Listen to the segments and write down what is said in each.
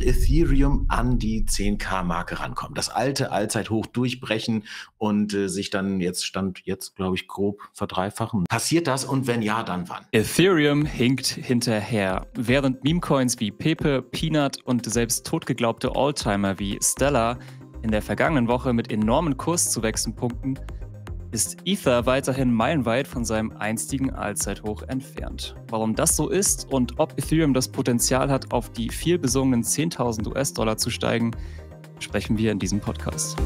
wird Ethereum an die 10K-Marke rankommen. Das alte Allzeithoch durchbrechen und äh, sich dann jetzt stand jetzt, glaube ich, grob verdreifachen. Passiert das und wenn ja, dann wann? Ethereum hinkt hinterher. Während Memecoins wie Pepe, Peanut und selbst totgeglaubte Alltimer wie Stella in der vergangenen Woche mit enormen Kurszuwächsen punkten, ist Ether weiterhin meilenweit von seinem einstigen Allzeithoch entfernt. Warum das so ist und ob Ethereum das Potenzial hat, auf die vielbesungenen 10.000 US-Dollar zu steigen, sprechen wir in diesem Podcast.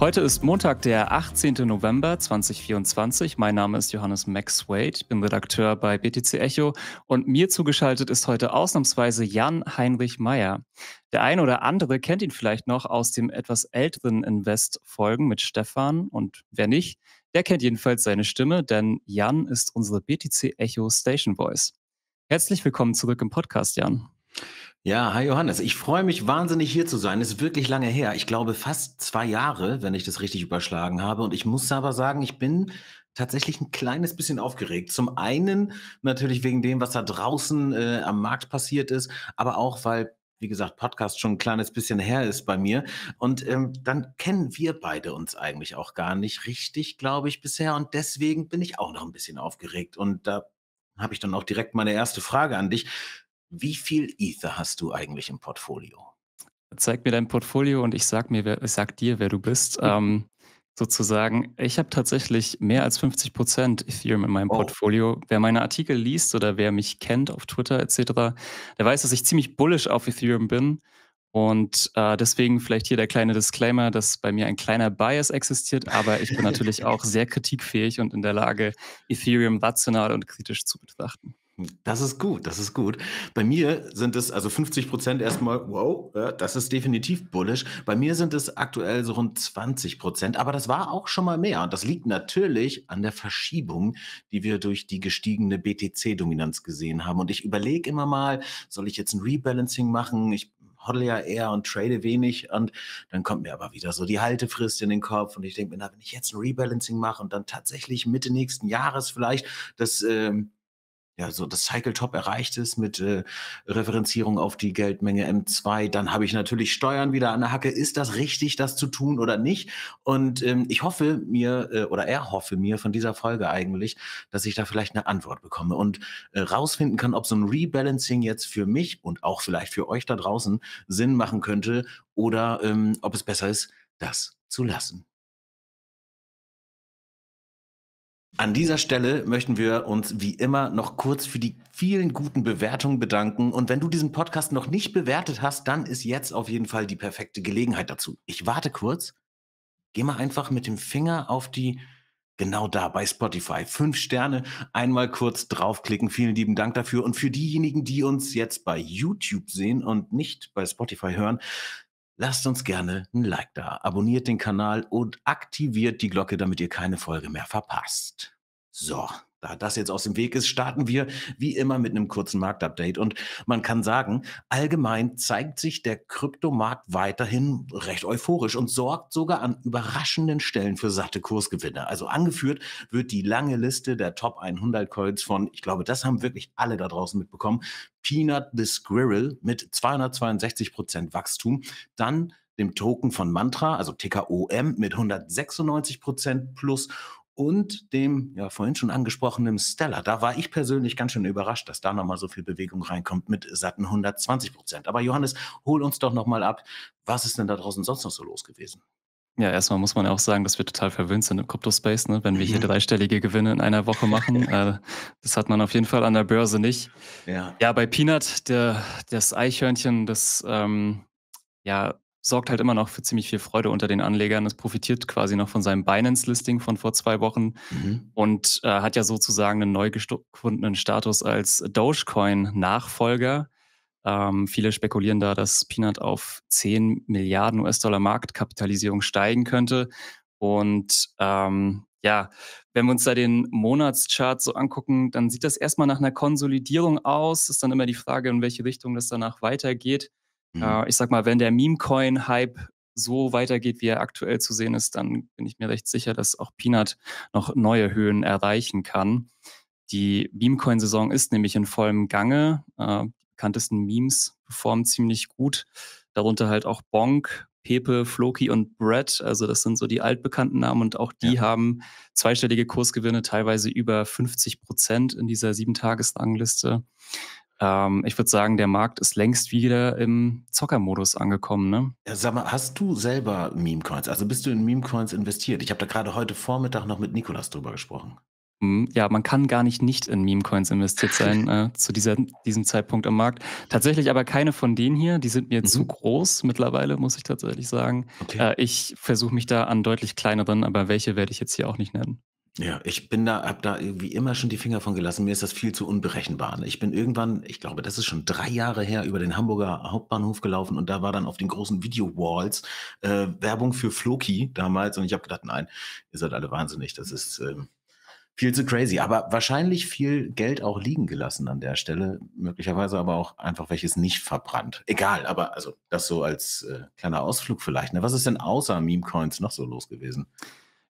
Heute ist Montag, der 18. November 2024. Mein Name ist Johannes Max Wade, bin Redakteur bei BTC Echo und mir zugeschaltet ist heute ausnahmsweise Jan Heinrich Meyer. Der ein oder andere kennt ihn vielleicht noch aus dem etwas älteren Invest-Folgen mit Stefan und wer nicht, der kennt jedenfalls seine Stimme, denn Jan ist unsere BTC Echo Station Voice. Herzlich willkommen zurück im Podcast, Jan. Ja, hi Johannes. Ich freue mich wahnsinnig hier zu sein. Es Ist wirklich lange her. Ich glaube fast zwei Jahre, wenn ich das richtig überschlagen habe. Und ich muss aber sagen, ich bin tatsächlich ein kleines bisschen aufgeregt. Zum einen natürlich wegen dem, was da draußen äh, am Markt passiert ist, aber auch, weil wie gesagt, Podcast schon ein kleines bisschen her ist bei mir. Und ähm, dann kennen wir beide uns eigentlich auch gar nicht richtig, glaube ich, bisher. Und deswegen bin ich auch noch ein bisschen aufgeregt. Und da habe ich dann auch direkt meine erste Frage an dich wie viel Ether hast du eigentlich im Portfolio? Zeig mir dein Portfolio und ich sag mir, wer, ich sag dir, wer du bist. Mhm. Ähm, sozusagen, ich habe tatsächlich mehr als 50 Prozent Ethereum in meinem oh. Portfolio. Wer meine Artikel liest oder wer mich kennt auf Twitter etc., der weiß, dass ich ziemlich bullish auf Ethereum bin. Und äh, deswegen vielleicht hier der kleine Disclaimer, dass bei mir ein kleiner Bias existiert, aber ich bin natürlich auch sehr kritikfähig und in der Lage, Ethereum rational und kritisch zu betrachten. Das ist gut, das ist gut. Bei mir sind es also 50 Prozent erstmal, wow, das ist definitiv bullish. Bei mir sind es aktuell so rund 20 Prozent, aber das war auch schon mal mehr. Und das liegt natürlich an der Verschiebung, die wir durch die gestiegene BTC-Dominanz gesehen haben. Und ich überlege immer mal, soll ich jetzt ein Rebalancing machen? Ich hodle ja eher und trade wenig und dann kommt mir aber wieder so die Haltefrist in den Kopf und ich denke mir, na, wenn ich jetzt ein Rebalancing mache und dann tatsächlich Mitte nächsten Jahres vielleicht das ähm, ja, so das Cycle Top erreicht ist mit äh, Referenzierung auf die Geldmenge M2, dann habe ich natürlich Steuern wieder an der Hacke. Ist das richtig, das zu tun oder nicht? Und ähm, ich hoffe mir äh, oder hoffe mir von dieser Folge eigentlich, dass ich da vielleicht eine Antwort bekomme und äh, rausfinden kann, ob so ein Rebalancing jetzt für mich und auch vielleicht für euch da draußen Sinn machen könnte oder ähm, ob es besser ist, das zu lassen. An dieser Stelle möchten wir uns wie immer noch kurz für die vielen guten Bewertungen bedanken. Und wenn du diesen Podcast noch nicht bewertet hast, dann ist jetzt auf jeden Fall die perfekte Gelegenheit dazu. Ich warte kurz. Geh mal einfach mit dem Finger auf die, genau da bei Spotify, fünf Sterne, einmal kurz draufklicken. Vielen lieben Dank dafür. Und für diejenigen, die uns jetzt bei YouTube sehen und nicht bei Spotify hören, lasst uns gerne ein Like da, abonniert den Kanal und aktiviert die Glocke, damit ihr keine Folge mehr verpasst. So, da das jetzt aus dem Weg ist, starten wir wie immer mit einem kurzen Marktupdate. Und man kann sagen, allgemein zeigt sich der Kryptomarkt weiterhin recht euphorisch und sorgt sogar an überraschenden Stellen für satte Kursgewinne. Also angeführt wird die lange Liste der Top 100 Coins von, ich glaube, das haben wirklich alle da draußen mitbekommen, Peanut the Squirrel mit 262 Prozent Wachstum. Dann dem Token von Mantra, also TKOM, mit 196 Prozent plus und dem ja vorhin schon angesprochenen Stella. Da war ich persönlich ganz schön überrascht, dass da nochmal so viel Bewegung reinkommt mit satten 120 Prozent. Aber Johannes, hol uns doch nochmal ab. Was ist denn da draußen sonst noch so los gewesen? Ja, erstmal muss man ja auch sagen, dass wir total verwöhnt sind im Kryptospace, ne? wenn wir hier mhm. dreistellige Gewinne in einer Woche machen. äh, das hat man auf jeden Fall an der Börse nicht. Ja, ja bei Peanut, der, das Eichhörnchen, das ähm, ja, sorgt halt immer noch für ziemlich viel Freude unter den Anlegern. Es profitiert quasi noch von seinem Binance-Listing von vor zwei Wochen mhm. und äh, hat ja sozusagen einen neu gefundenen Status als Dogecoin-Nachfolger. Ähm, viele spekulieren da, dass Peanut auf 10 Milliarden US-Dollar Marktkapitalisierung steigen könnte. Und ähm, ja, wenn wir uns da den Monatschart so angucken, dann sieht das erstmal nach einer Konsolidierung aus. Ist dann immer die Frage, in welche Richtung das danach weitergeht. Mhm. Äh, ich sag mal, wenn der Meme-Coin-Hype so weitergeht, wie er aktuell zu sehen ist, dann bin ich mir recht sicher, dass auch Peanut noch neue Höhen erreichen kann. Die Meme-Coin-Saison ist nämlich in vollem Gange. Äh, die bekanntesten Memes performen ziemlich gut. Darunter halt auch Bonk, Pepe, Floki und Brett. Also das sind so die altbekannten Namen und auch die ja. haben zweistellige Kursgewinne, teilweise über 50 Prozent in dieser sieben Tages-Rangliste. Ähm, ich würde sagen, der Markt ist längst wieder im Zockermodus angekommen. Ne? Ja, sag mal, hast du selber Meme-Coins? Also bist du in Meme-Coins investiert? Ich habe da gerade heute Vormittag noch mit Nikolas drüber gesprochen. Hm, ja, man kann gar nicht nicht in Meme-Coins investiert sein äh, zu dieser, diesem Zeitpunkt am Markt. Tatsächlich aber keine von denen hier. Die sind mir mhm. zu groß mittlerweile, muss ich tatsächlich sagen. Okay. Äh, ich versuche mich da an deutlich kleineren, aber welche werde ich jetzt hier auch nicht nennen. Ja, ich bin da, habe da wie immer schon die Finger von gelassen. Mir ist das viel zu unberechenbar. Ne? Ich bin irgendwann, ich glaube, das ist schon drei Jahre her, über den Hamburger Hauptbahnhof gelaufen und da war dann auf den großen Video-Walls äh, Werbung für Floki damals und ich habe gedacht, nein, ihr seid alle wahnsinnig, das ist äh, viel zu crazy. Aber wahrscheinlich viel Geld auch liegen gelassen an der Stelle, möglicherweise aber auch einfach welches nicht verbrannt. Egal, aber also das so als äh, kleiner Ausflug vielleicht. Ne? Was ist denn außer Meme-Coins noch so los gewesen?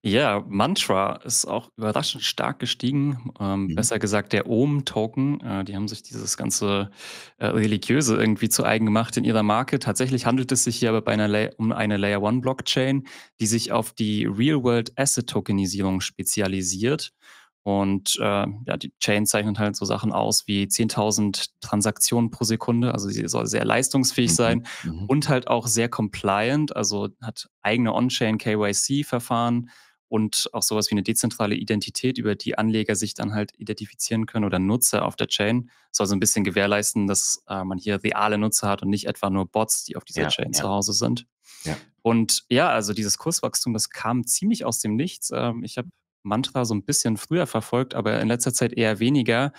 Ja, Mantra ist auch überraschend stark gestiegen. Ähm, mhm. Besser gesagt, der Ohm-Token. Äh, die haben sich dieses ganze äh, Religiöse irgendwie zu eigen gemacht in ihrer Marke. Tatsächlich handelt es sich hier aber einer um eine Layer One Blockchain, die sich auf die Real-World Asset Tokenisierung spezialisiert. Und äh, ja, die Chain zeichnet halt so Sachen aus wie 10.000 Transaktionen pro Sekunde. Also sie soll sehr leistungsfähig mhm. sein mhm. und halt auch sehr compliant. Also hat eigene On-Chain KYC-Verfahren und auch sowas wie eine dezentrale Identität, über die Anleger sich dann halt identifizieren können oder Nutzer auf der Chain. Soll so ein bisschen gewährleisten, dass äh, man hier reale Nutzer hat und nicht etwa nur Bots, die auf dieser ja, Chain ja. zu Hause sind. Ja. Und ja, also dieses Kurswachstum, das kam ziemlich aus dem Nichts. Ähm, ich habe Mantra so ein bisschen früher verfolgt, aber in letzter Zeit eher weniger.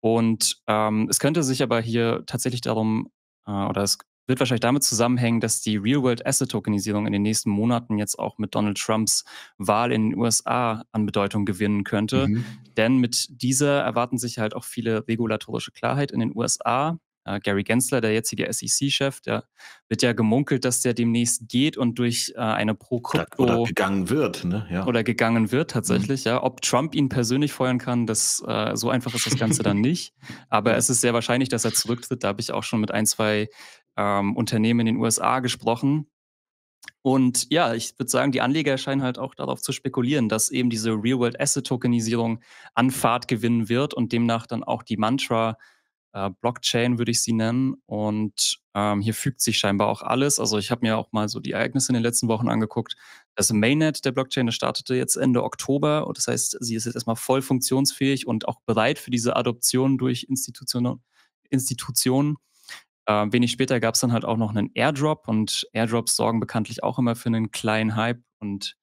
Und ähm, es könnte sich aber hier tatsächlich darum, äh, oder es wird wahrscheinlich damit zusammenhängen, dass die Real-World-Asset-Tokenisierung in den nächsten Monaten jetzt auch mit Donald Trumps Wahl in den USA an Bedeutung gewinnen könnte. Mhm. Denn mit dieser erwarten sich halt auch viele regulatorische Klarheit in den USA. Äh, Gary Gensler, der jetzige SEC-Chef, der wird ja gemunkelt, dass der demnächst geht und durch äh, eine Pro-Krypto... Oder gegangen wird, ne? Ja. Oder gegangen wird tatsächlich, mhm. ja. Ob Trump ihn persönlich feuern kann, das äh, so einfach ist das Ganze dann nicht. Aber es ist sehr wahrscheinlich, dass er zurücktritt. Da habe ich auch schon mit ein, zwei ähm, Unternehmen in den USA gesprochen. Und ja, ich würde sagen, die Anleger scheinen halt auch darauf zu spekulieren, dass eben diese Real-World-Asset-Tokenisierung an Fahrt gewinnen wird und demnach dann auch die Mantra äh, Blockchain, würde ich sie nennen. Und ähm, hier fügt sich scheinbar auch alles. Also ich habe mir auch mal so die Ereignisse in den letzten Wochen angeguckt. Das Mainnet der Blockchain, das startete jetzt Ende Oktober. Und das heißt, sie ist jetzt erstmal voll funktionsfähig und auch bereit für diese Adoption durch Institutionen. Institutionen. Äh, wenig später gab es dann halt auch noch einen Airdrop und Airdrops sorgen bekanntlich auch immer für einen kleinen Hype und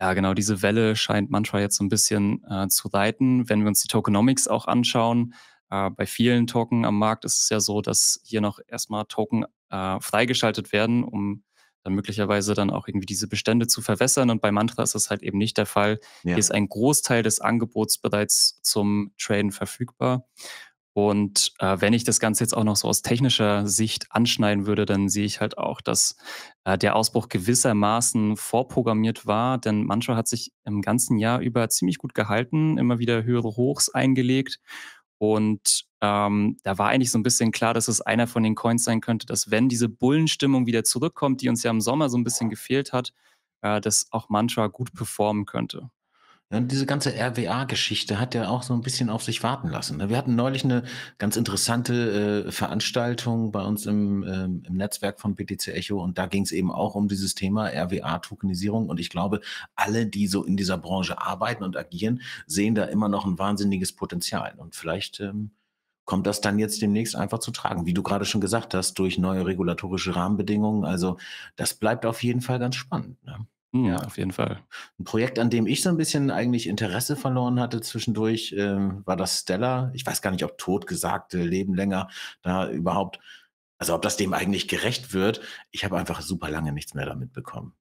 ja, genau, diese Welle scheint Mantra jetzt so ein bisschen äh, zu reiten. Wenn wir uns die Tokenomics auch anschauen, äh, bei vielen Token am Markt ist es ja so, dass hier noch erstmal Token äh, freigeschaltet werden, um dann möglicherweise dann auch irgendwie diese Bestände zu verwässern. Und bei Mantra ist das halt eben nicht der Fall. Ja. Hier ist ein Großteil des Angebots bereits zum Traden verfügbar. Und äh, wenn ich das Ganze jetzt auch noch so aus technischer Sicht anschneiden würde, dann sehe ich halt auch, dass äh, der Ausbruch gewissermaßen vorprogrammiert war, denn Mantra hat sich im ganzen Jahr über ziemlich gut gehalten, immer wieder höhere Hochs eingelegt. Und ähm, da war eigentlich so ein bisschen klar, dass es einer von den Coins sein könnte, dass wenn diese Bullenstimmung wieder zurückkommt, die uns ja im Sommer so ein bisschen gefehlt hat, äh, dass auch Mantra gut performen könnte. Ja, und diese ganze RWA-Geschichte hat ja auch so ein bisschen auf sich warten lassen. Ne? Wir hatten neulich eine ganz interessante äh, Veranstaltung bei uns im, ähm, im Netzwerk von BTC Echo und da ging es eben auch um dieses Thema RWA-Tokenisierung. Und ich glaube, alle, die so in dieser Branche arbeiten und agieren, sehen da immer noch ein wahnsinniges Potenzial. Und vielleicht ähm, kommt das dann jetzt demnächst einfach zu tragen, wie du gerade schon gesagt hast, durch neue regulatorische Rahmenbedingungen. Also das bleibt auf jeden Fall ganz spannend. Ne? Mhm, ja. Auf jeden Fall. Ein Projekt, an dem ich so ein bisschen eigentlich Interesse verloren hatte zwischendurch, ähm, war das Stella. Ich weiß gar nicht, ob Totgesagte leben länger da überhaupt, also ob das dem eigentlich gerecht wird. Ich habe einfach super lange nichts mehr damit bekommen.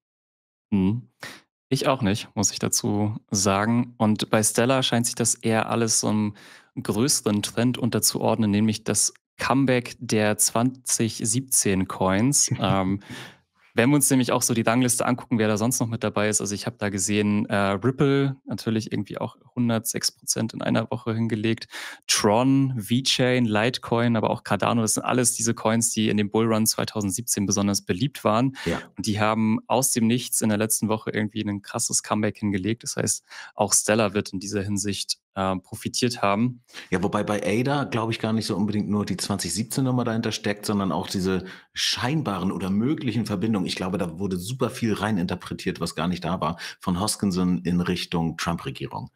Mhm. Ich auch nicht, muss ich dazu sagen. Und bei Stella scheint sich das eher alles so einem größeren Trend unterzuordnen, nämlich das Comeback der 2017 Coins. ähm, wenn wir uns nämlich auch so die Rangliste angucken, wer da sonst noch mit dabei ist, also ich habe da gesehen äh, Ripple, natürlich irgendwie auch 106 Prozent in einer Woche hingelegt, Tron, VeChain, Litecoin, aber auch Cardano, das sind alles diese Coins, die in dem Bullrun 2017 besonders beliebt waren. Ja. Und die haben aus dem Nichts in der letzten Woche irgendwie ein krasses Comeback hingelegt. Das heißt, auch Stellar wird in dieser Hinsicht ähm, profitiert haben. Ja, wobei bei Ada glaube ich gar nicht so unbedingt nur die 2017 Nummer dahinter steckt, sondern auch diese scheinbaren oder möglichen Verbindungen. Ich glaube, da wurde super viel reininterpretiert, was gar nicht da war, von Hoskinson in Richtung Trump-Regierung.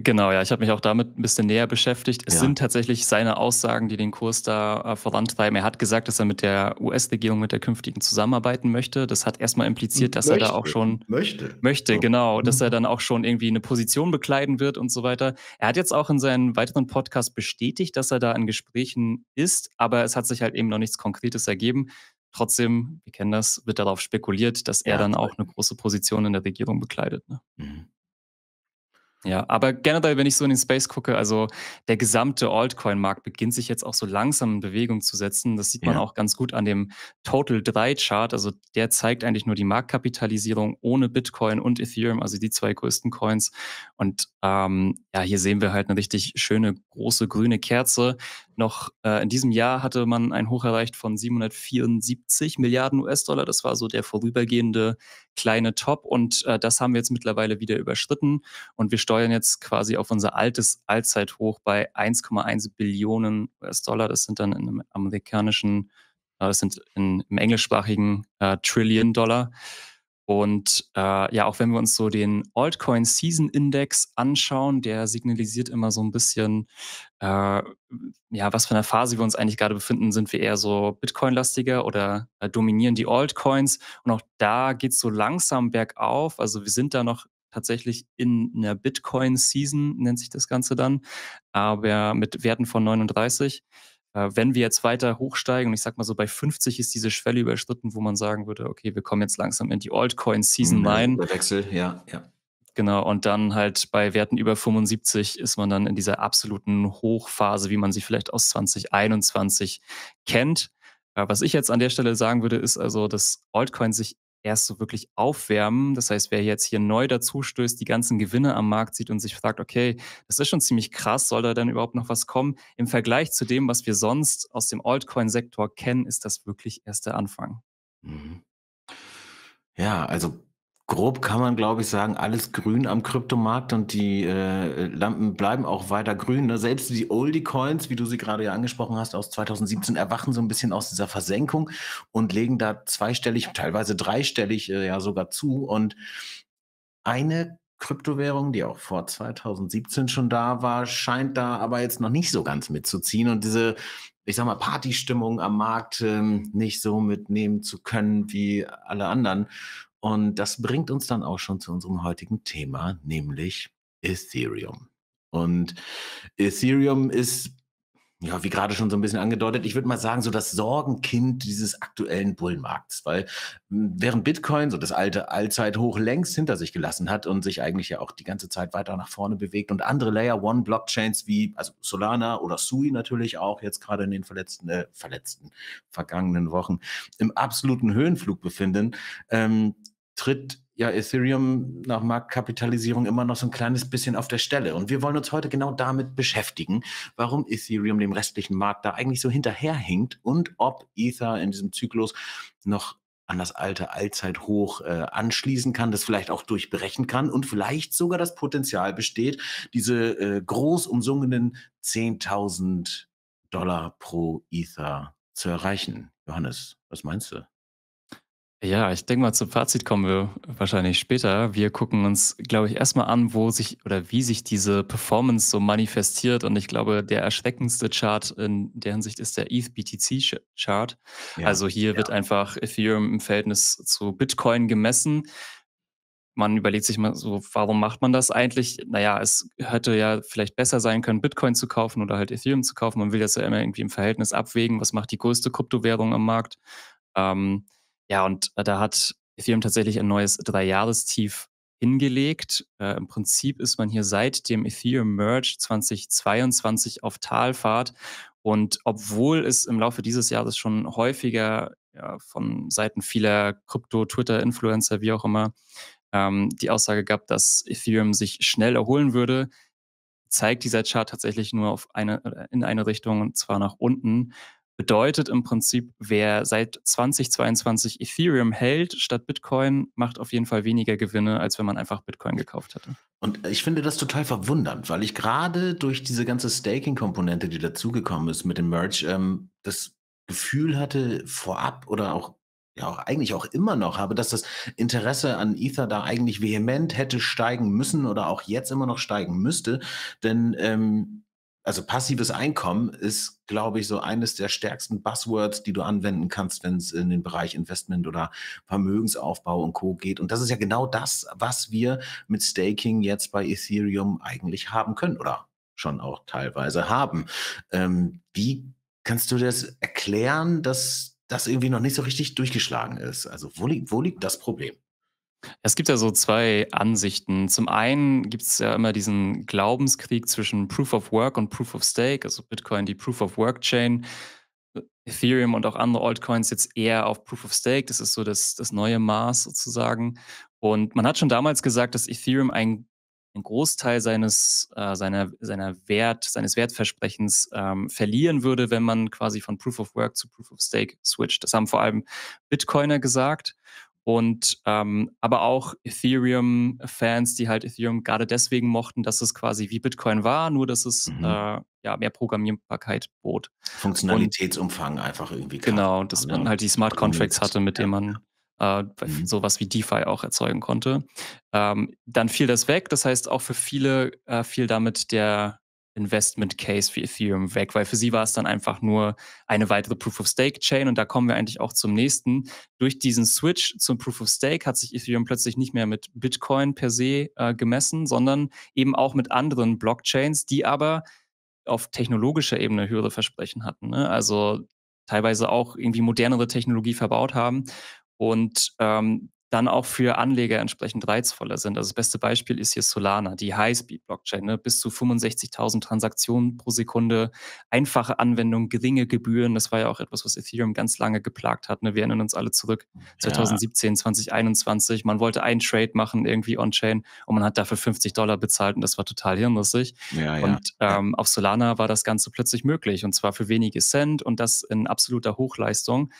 Genau, ja, ich habe mich auch damit ein bisschen näher beschäftigt. Es ja. sind tatsächlich seine Aussagen, die den Kurs da äh, vorantreiben. Er hat gesagt, dass er mit der US-Regierung, mit der künftigen zusammenarbeiten möchte. Das hat erstmal impliziert, dass möchte. er da auch schon möchte, möchte so. genau, dass mhm. er dann auch schon irgendwie eine Position bekleiden wird und so weiter. Er hat jetzt auch in seinem weiteren Podcast bestätigt, dass er da in Gesprächen ist, aber es hat sich halt eben noch nichts Konkretes ergeben. Trotzdem, wir kennen das, wird darauf spekuliert, dass er ja, dann auch eine große Position in der Regierung bekleidet. Ne? Mhm. Ja, aber generell, wenn ich so in den Space gucke, also der gesamte Altcoin-Markt beginnt sich jetzt auch so langsam in Bewegung zu setzen. Das sieht man auch ganz gut an dem Total 3-Chart. Also der zeigt eigentlich nur die Marktkapitalisierung ohne Bitcoin und Ethereum, also die zwei größten Coins. Und ähm, ja, hier sehen wir halt eine richtig schöne große grüne Kerze. Noch äh, in diesem Jahr hatte man ein Hoch erreicht von 774 Milliarden US-Dollar. Das war so der vorübergehende kleine Top und äh, das haben wir jetzt mittlerweile wieder überschritten und wir steuern jetzt quasi auf unser altes Allzeithoch bei 1,1 Billionen US-Dollar. Das sind dann in amerikanischen, äh, das sind in, im englischsprachigen äh, Trillion Dollar. Und äh, ja, auch wenn wir uns so den Altcoin Season Index anschauen, der signalisiert immer so ein bisschen, äh, ja, was für eine Phase wir uns eigentlich gerade befinden. Sind wir eher so Bitcoin-lastiger oder äh, dominieren die Altcoins? Und auch da geht es so langsam bergauf. Also wir sind da noch tatsächlich in einer Bitcoin Season, nennt sich das Ganze dann, aber mit Werten von 39. Äh, wenn wir jetzt weiter hochsteigen, und ich sag mal so bei 50 ist diese Schwelle überschritten, wo man sagen würde, okay, wir kommen jetzt langsam in die Altcoin Season 9. Mhm, Wechsel, ja, ja. Genau, und dann halt bei Werten über 75 ist man dann in dieser absoluten Hochphase, wie man sie vielleicht aus 2021 kennt. Äh, was ich jetzt an der Stelle sagen würde, ist also, dass Altcoin sich erst so wirklich aufwärmen. Das heißt, wer jetzt hier neu dazu stößt, die ganzen Gewinne am Markt sieht und sich fragt, okay, das ist schon ziemlich krass, soll da dann überhaupt noch was kommen? Im Vergleich zu dem, was wir sonst aus dem Altcoin-Sektor kennen, ist das wirklich erst der Anfang. Mhm. Ja, also grob kann man, glaube ich, sagen, alles grün am Kryptomarkt und die äh, Lampen bleiben auch weiter grün. Ne? Selbst die Oldie-Coins, wie du sie gerade ja angesprochen hast, aus 2017 erwachen so ein bisschen aus dieser Versenkung und legen da zweistellig, teilweise dreistellig äh, ja sogar zu. Und eine Kryptowährung, die auch vor 2017 schon da war, scheint da aber jetzt noch nicht so ganz mitzuziehen und diese, ich sag mal, Partystimmung am Markt ähm, nicht so mitnehmen zu können wie alle anderen. Und das bringt uns dann auch schon zu unserem heutigen Thema, nämlich Ethereum. Und Ethereum ist ja, wie gerade schon so ein bisschen angedeutet, ich würde mal sagen, so das Sorgenkind dieses aktuellen Bullenmarkts, weil hm, während Bitcoin so das alte Allzeithoch längst hinter sich gelassen hat und sich eigentlich ja auch die ganze Zeit weiter nach vorne bewegt und andere Layer One Blockchains wie also Solana oder Sui natürlich auch jetzt gerade in den verletzten, äh, verletzten vergangenen Wochen im absoluten Höhenflug befinden, ähm, tritt ja Ethereum nach Marktkapitalisierung immer noch so ein kleines bisschen auf der Stelle. Und wir wollen uns heute genau damit beschäftigen, warum Ethereum dem restlichen Markt da eigentlich so hinterherhinkt und ob Ether in diesem Zyklus noch an das alte Allzeithoch äh, anschließen kann, das vielleicht auch durchbrechen kann und vielleicht sogar das Potenzial besteht, diese äh, groß umsungenen 10.000 Dollar pro Ether zu erreichen. Johannes, was meinst du? Ja, ich denke mal, zum Fazit kommen wir wahrscheinlich später. Wir gucken uns, glaube ich, erstmal an, wo sich oder wie sich diese Performance so manifestiert. Und ich glaube, der erschreckendste Chart in der Hinsicht ist der ETH BTC Chart. Ja. Also hier ja. wird einfach Ethereum im Verhältnis zu Bitcoin gemessen. Man überlegt sich mal so, warum macht man das eigentlich? Naja, es hätte ja vielleicht besser sein können, Bitcoin zu kaufen oder halt Ethereum zu kaufen. Man will das ja immer irgendwie im Verhältnis abwägen. Was macht die größte Kryptowährung am Markt? Ähm, ja, und äh, da hat Ethereum tatsächlich ein neues Dreijahrestief hingelegt. Äh, Im Prinzip ist man hier seit dem Ethereum Merge 2022 auf Talfahrt. Und obwohl es im Laufe dieses Jahres schon häufiger ja, von Seiten vieler Krypto, Twitter, Influencer, wie auch immer, ähm, die Aussage gab, dass Ethereum sich schnell erholen würde, zeigt dieser Chart tatsächlich nur auf eine, äh, in eine Richtung, und zwar nach unten. Bedeutet im Prinzip, wer seit 2022 Ethereum hält statt Bitcoin, macht auf jeden Fall weniger Gewinne, als wenn man einfach Bitcoin gekauft hätte. Und ich finde das total verwundernd, weil ich gerade durch diese ganze Staking-Komponente, die dazugekommen ist mit dem Merge, ähm, das Gefühl hatte, vorab oder auch ja auch eigentlich auch immer noch habe, dass das Interesse an Ether da eigentlich vehement hätte steigen müssen oder auch jetzt immer noch steigen müsste. Denn ähm, also passives Einkommen ist, glaube ich, so eines der stärksten Buzzwords, die du anwenden kannst, wenn es in den Bereich Investment oder Vermögensaufbau und Co geht. Und das ist ja genau das, was wir mit Staking jetzt bei Ethereum eigentlich haben können oder schon auch teilweise haben. Ähm, wie kannst du das erklären, dass das irgendwie noch nicht so richtig durchgeschlagen ist? Also wo, li wo liegt das Problem? Es gibt ja so zwei Ansichten. Zum einen gibt es ja immer diesen Glaubenskrieg zwischen Proof of Work und Proof of Stake, also Bitcoin die Proof of Work Chain, Ethereum und auch andere Altcoins jetzt eher auf Proof of Stake. Das ist so das, das neue Maß sozusagen. Und man hat schon damals gesagt, dass Ethereum ein, einen Großteil seines, äh, seiner, seiner Wert, seines Wertversprechens ähm, verlieren würde, wenn man quasi von Proof of Work zu Proof of Stake switcht. Das haben vor allem Bitcoiner gesagt. Und ähm, aber auch Ethereum-Fans, die halt Ethereum gerade deswegen mochten, dass es quasi wie Bitcoin war, nur dass es mhm. äh, ja mehr Programmierbarkeit bot. Funktionalitätsumfang und, einfach irgendwie. Genau, dass ne? man halt die Smart Contracts hatte, mit ja. denen man äh, mhm. sowas wie DeFi auch erzeugen konnte. Ähm, dann fiel das weg, das heißt auch für viele äh, fiel damit der Investment Case für Ethereum weg, weil für sie war es dann einfach nur eine weitere Proof of Stake Chain und da kommen wir eigentlich auch zum nächsten. Durch diesen Switch zum Proof of Stake hat sich Ethereum plötzlich nicht mehr mit Bitcoin per se äh, gemessen, sondern eben auch mit anderen Blockchains, die aber auf technologischer Ebene höhere Versprechen hatten. Ne? Also teilweise auch irgendwie modernere Technologie verbaut haben. Und ähm, dann auch für Anleger entsprechend reizvoller sind. Also das beste Beispiel ist hier Solana, die High-Speed-Blockchain, ne? bis zu 65.000 Transaktionen pro Sekunde, einfache Anwendung, geringe Gebühren. Das war ja auch etwas, was Ethereum ganz lange geplagt hat. Ne? Wir erinnern uns alle zurück, 2017, ja. 2021. Man wollte einen Trade machen irgendwie on-chain und man hat dafür 50 Dollar bezahlt und das war total hirnlustig. Ja, ja. Und ähm, auf Solana war das Ganze plötzlich möglich und zwar für wenige Cent und das in absoluter Hochleistung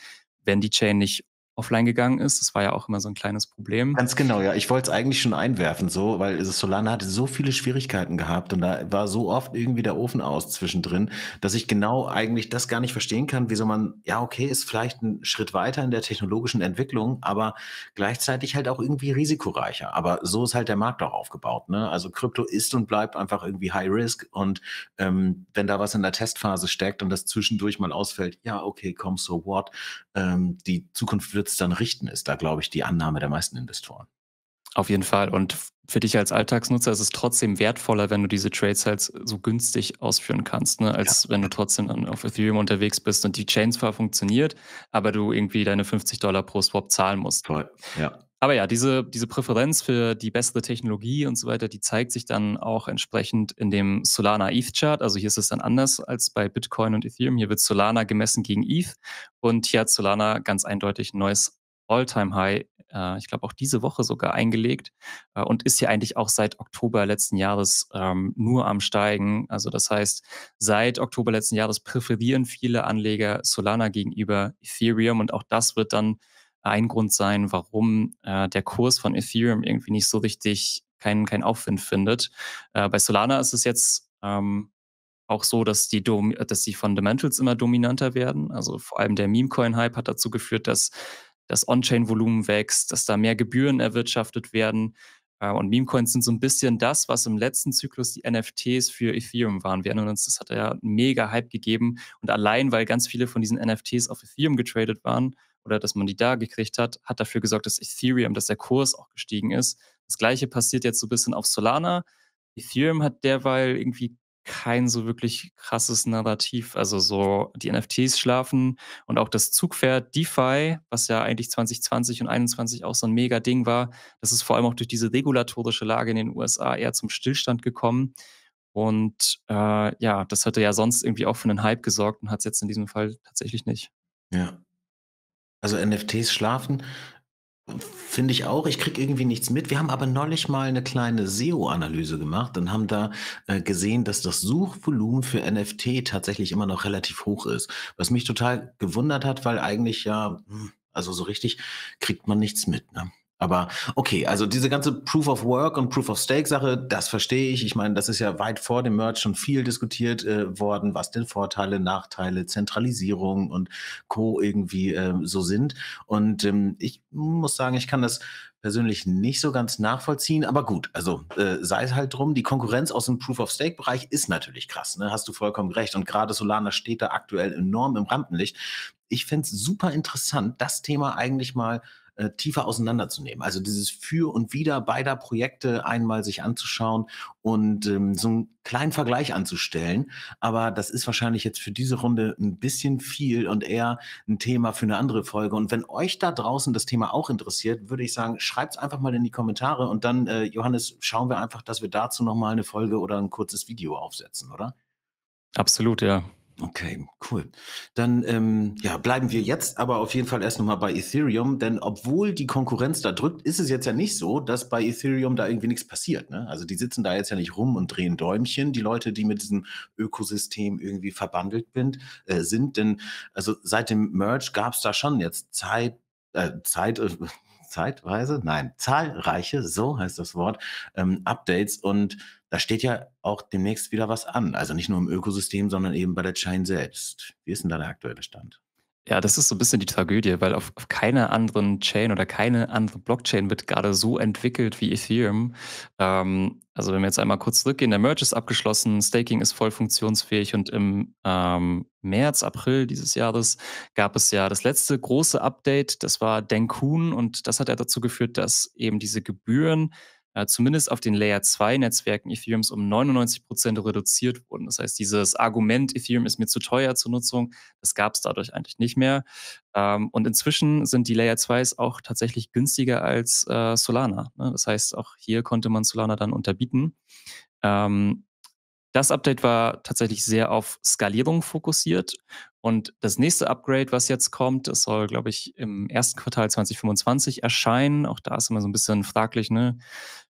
wenn die Chain nicht offline gegangen ist. Das war ja auch immer so ein kleines Problem. Ganz genau, ja. Ich wollte es eigentlich schon einwerfen, so, weil Solana hatte so viele Schwierigkeiten gehabt und da war so oft irgendwie der Ofen aus zwischendrin, dass ich genau eigentlich das gar nicht verstehen kann, wieso man, ja, okay, ist vielleicht ein Schritt weiter in der technologischen Entwicklung, aber gleichzeitig halt auch irgendwie risikoreicher. Aber so ist halt der Markt auch aufgebaut. Ne? Also Krypto ist und bleibt einfach irgendwie High Risk und ähm, wenn da was in der Testphase steckt und das zwischendurch mal ausfällt, ja, okay, komm, so what? Ähm, die Zukunft wird es dann richten, ist da, glaube ich, die Annahme der meisten Investoren. Auf jeden Fall. Und für dich als Alltagsnutzer ist es trotzdem wertvoller, wenn du diese Trades halt so günstig ausführen kannst, ne? als ja. wenn du trotzdem auf Ethereum unterwegs bist und die Chain zwar funktioniert, aber du irgendwie deine 50 Dollar pro Swap zahlen musst. Toll. Ja. Aber ja, diese, diese Präferenz für die bessere Technologie und so weiter, die zeigt sich dann auch entsprechend in dem Solana ETH Chart. Also hier ist es dann anders als bei Bitcoin und Ethereum. Hier wird Solana gemessen gegen ETH und hier hat Solana ganz eindeutig ein neues All-Time-High, äh, ich glaube auch diese Woche sogar eingelegt äh, und ist hier eigentlich auch seit Oktober letzten Jahres ähm, nur am Steigen. Also das heißt, seit Oktober letzten Jahres präferieren viele Anleger Solana gegenüber Ethereum und auch das wird dann ein Grund sein, warum äh, der Kurs von Ethereum irgendwie nicht so richtig keinen kein Aufwind findet. Äh, bei Solana ist es jetzt ähm, auch so, dass die, dass die Fundamentals immer dominanter werden. Also vor allem der Meme-Coin-Hype hat dazu geführt, dass das On-Chain-Volumen wächst, dass da mehr Gebühren erwirtschaftet werden. Äh, und Meme-Coins sind so ein bisschen das, was im letzten Zyklus die NFTs für Ethereum waren. Wir erinnern uns, das hat ja mega Hype gegeben. Und allein, weil ganz viele von diesen NFTs auf Ethereum getradet waren, oder dass man die da gekriegt hat, hat dafür gesorgt, dass Ethereum, dass der Kurs auch gestiegen ist. Das gleiche passiert jetzt so ein bisschen auf Solana. Ethereum hat derweil irgendwie kein so wirklich krasses Narrativ. Also so die NFTs schlafen und auch das Zugpferd DeFi, was ja eigentlich 2020 und 2021 auch so ein mega Ding war, das ist vor allem auch durch diese regulatorische Lage in den USA eher zum Stillstand gekommen. Und äh, ja, das hatte ja sonst irgendwie auch für einen Hype gesorgt und hat es jetzt in diesem Fall tatsächlich nicht. Ja, also NFTs schlafen finde ich auch. Ich kriege irgendwie nichts mit. Wir haben aber neulich mal eine kleine SEO-Analyse gemacht und haben da äh, gesehen, dass das Suchvolumen für NFT tatsächlich immer noch relativ hoch ist. Was mich total gewundert hat, weil eigentlich ja, hm, also so richtig kriegt man nichts mit. Ne? Aber okay, also diese ganze Proof of Work und Proof of Stake Sache, das verstehe ich. Ich meine, das ist ja weit vor dem Merge schon viel diskutiert äh, worden, was denn Vorteile, Nachteile, Zentralisierung und Co. irgendwie äh, so sind. Und ähm, ich muss sagen, ich kann das persönlich nicht so ganz nachvollziehen, aber gut, also äh, sei es halt drum. Die Konkurrenz aus dem Proof-of-Stake-Bereich ist natürlich krass, ne? hast du vollkommen recht. Und gerade Solana steht da aktuell enorm im Rampenlicht. Ich finde es super interessant, das Thema eigentlich mal äh, tiefer auseinanderzunehmen. Also dieses Für und Wider beider Projekte einmal sich anzuschauen und ähm, so einen kleinen Vergleich anzustellen. Aber das ist wahrscheinlich jetzt für diese Runde ein bisschen viel und eher ein Thema für eine andere Folge. Und wenn euch da draußen das Thema auch interessiert, würde ich sagen, schreibt es einfach mal in die Kommentare und dann, äh, Johannes, schauen wir einfach, dass wir dazu nochmal eine Folge oder ein kurzes Video aufsetzen, oder? Absolut, ja. Okay, cool. Dann ähm, ja, bleiben wir jetzt aber auf jeden Fall erst nochmal bei Ethereum, denn obwohl die Konkurrenz da drückt, ist es jetzt ja nicht so, dass bei Ethereum da irgendwie nichts passiert. Ne? Also die sitzen da jetzt ja nicht rum und drehen Däumchen, die Leute, die mit diesem Ökosystem irgendwie verbandelt sind, äh, sind. Denn also seit dem Merge gab es da schon jetzt Zeit, äh, Zeit, äh, zeitweise, nein, zahlreiche, so heißt das Wort, ähm, Updates und da steht ja auch demnächst wieder was an. Also nicht nur im Ökosystem, sondern eben bei der Chain selbst. Wie ist denn da der aktuelle Stand? Ja, das ist so ein bisschen die Tragödie, weil auf, auf keiner anderen Chain oder keine andere Blockchain wird gerade so entwickelt wie Ethereum. Ähm, also wenn wir jetzt einmal kurz zurückgehen, der Merge ist abgeschlossen, Staking ist voll funktionsfähig und im ähm, März, April dieses Jahres gab es ja das letzte große Update, das war Denkun und das hat ja dazu geführt, dass eben diese Gebühren äh, zumindest auf den Layer 2 Netzwerken Ethereums um 99 reduziert wurden. Das heißt, dieses Argument, Ethereum ist mir zu teuer zur Nutzung, das gab es dadurch eigentlich nicht mehr. Ähm, und inzwischen sind die Layer 2s auch tatsächlich günstiger als äh, Solana. Ne? Das heißt, auch hier konnte man Solana dann unterbieten. Ähm, das Update war tatsächlich sehr auf Skalierung fokussiert. Und das nächste Upgrade, was jetzt kommt, das soll, glaube ich, im ersten Quartal 2025 erscheinen. Auch da ist immer so ein bisschen fraglich, ne?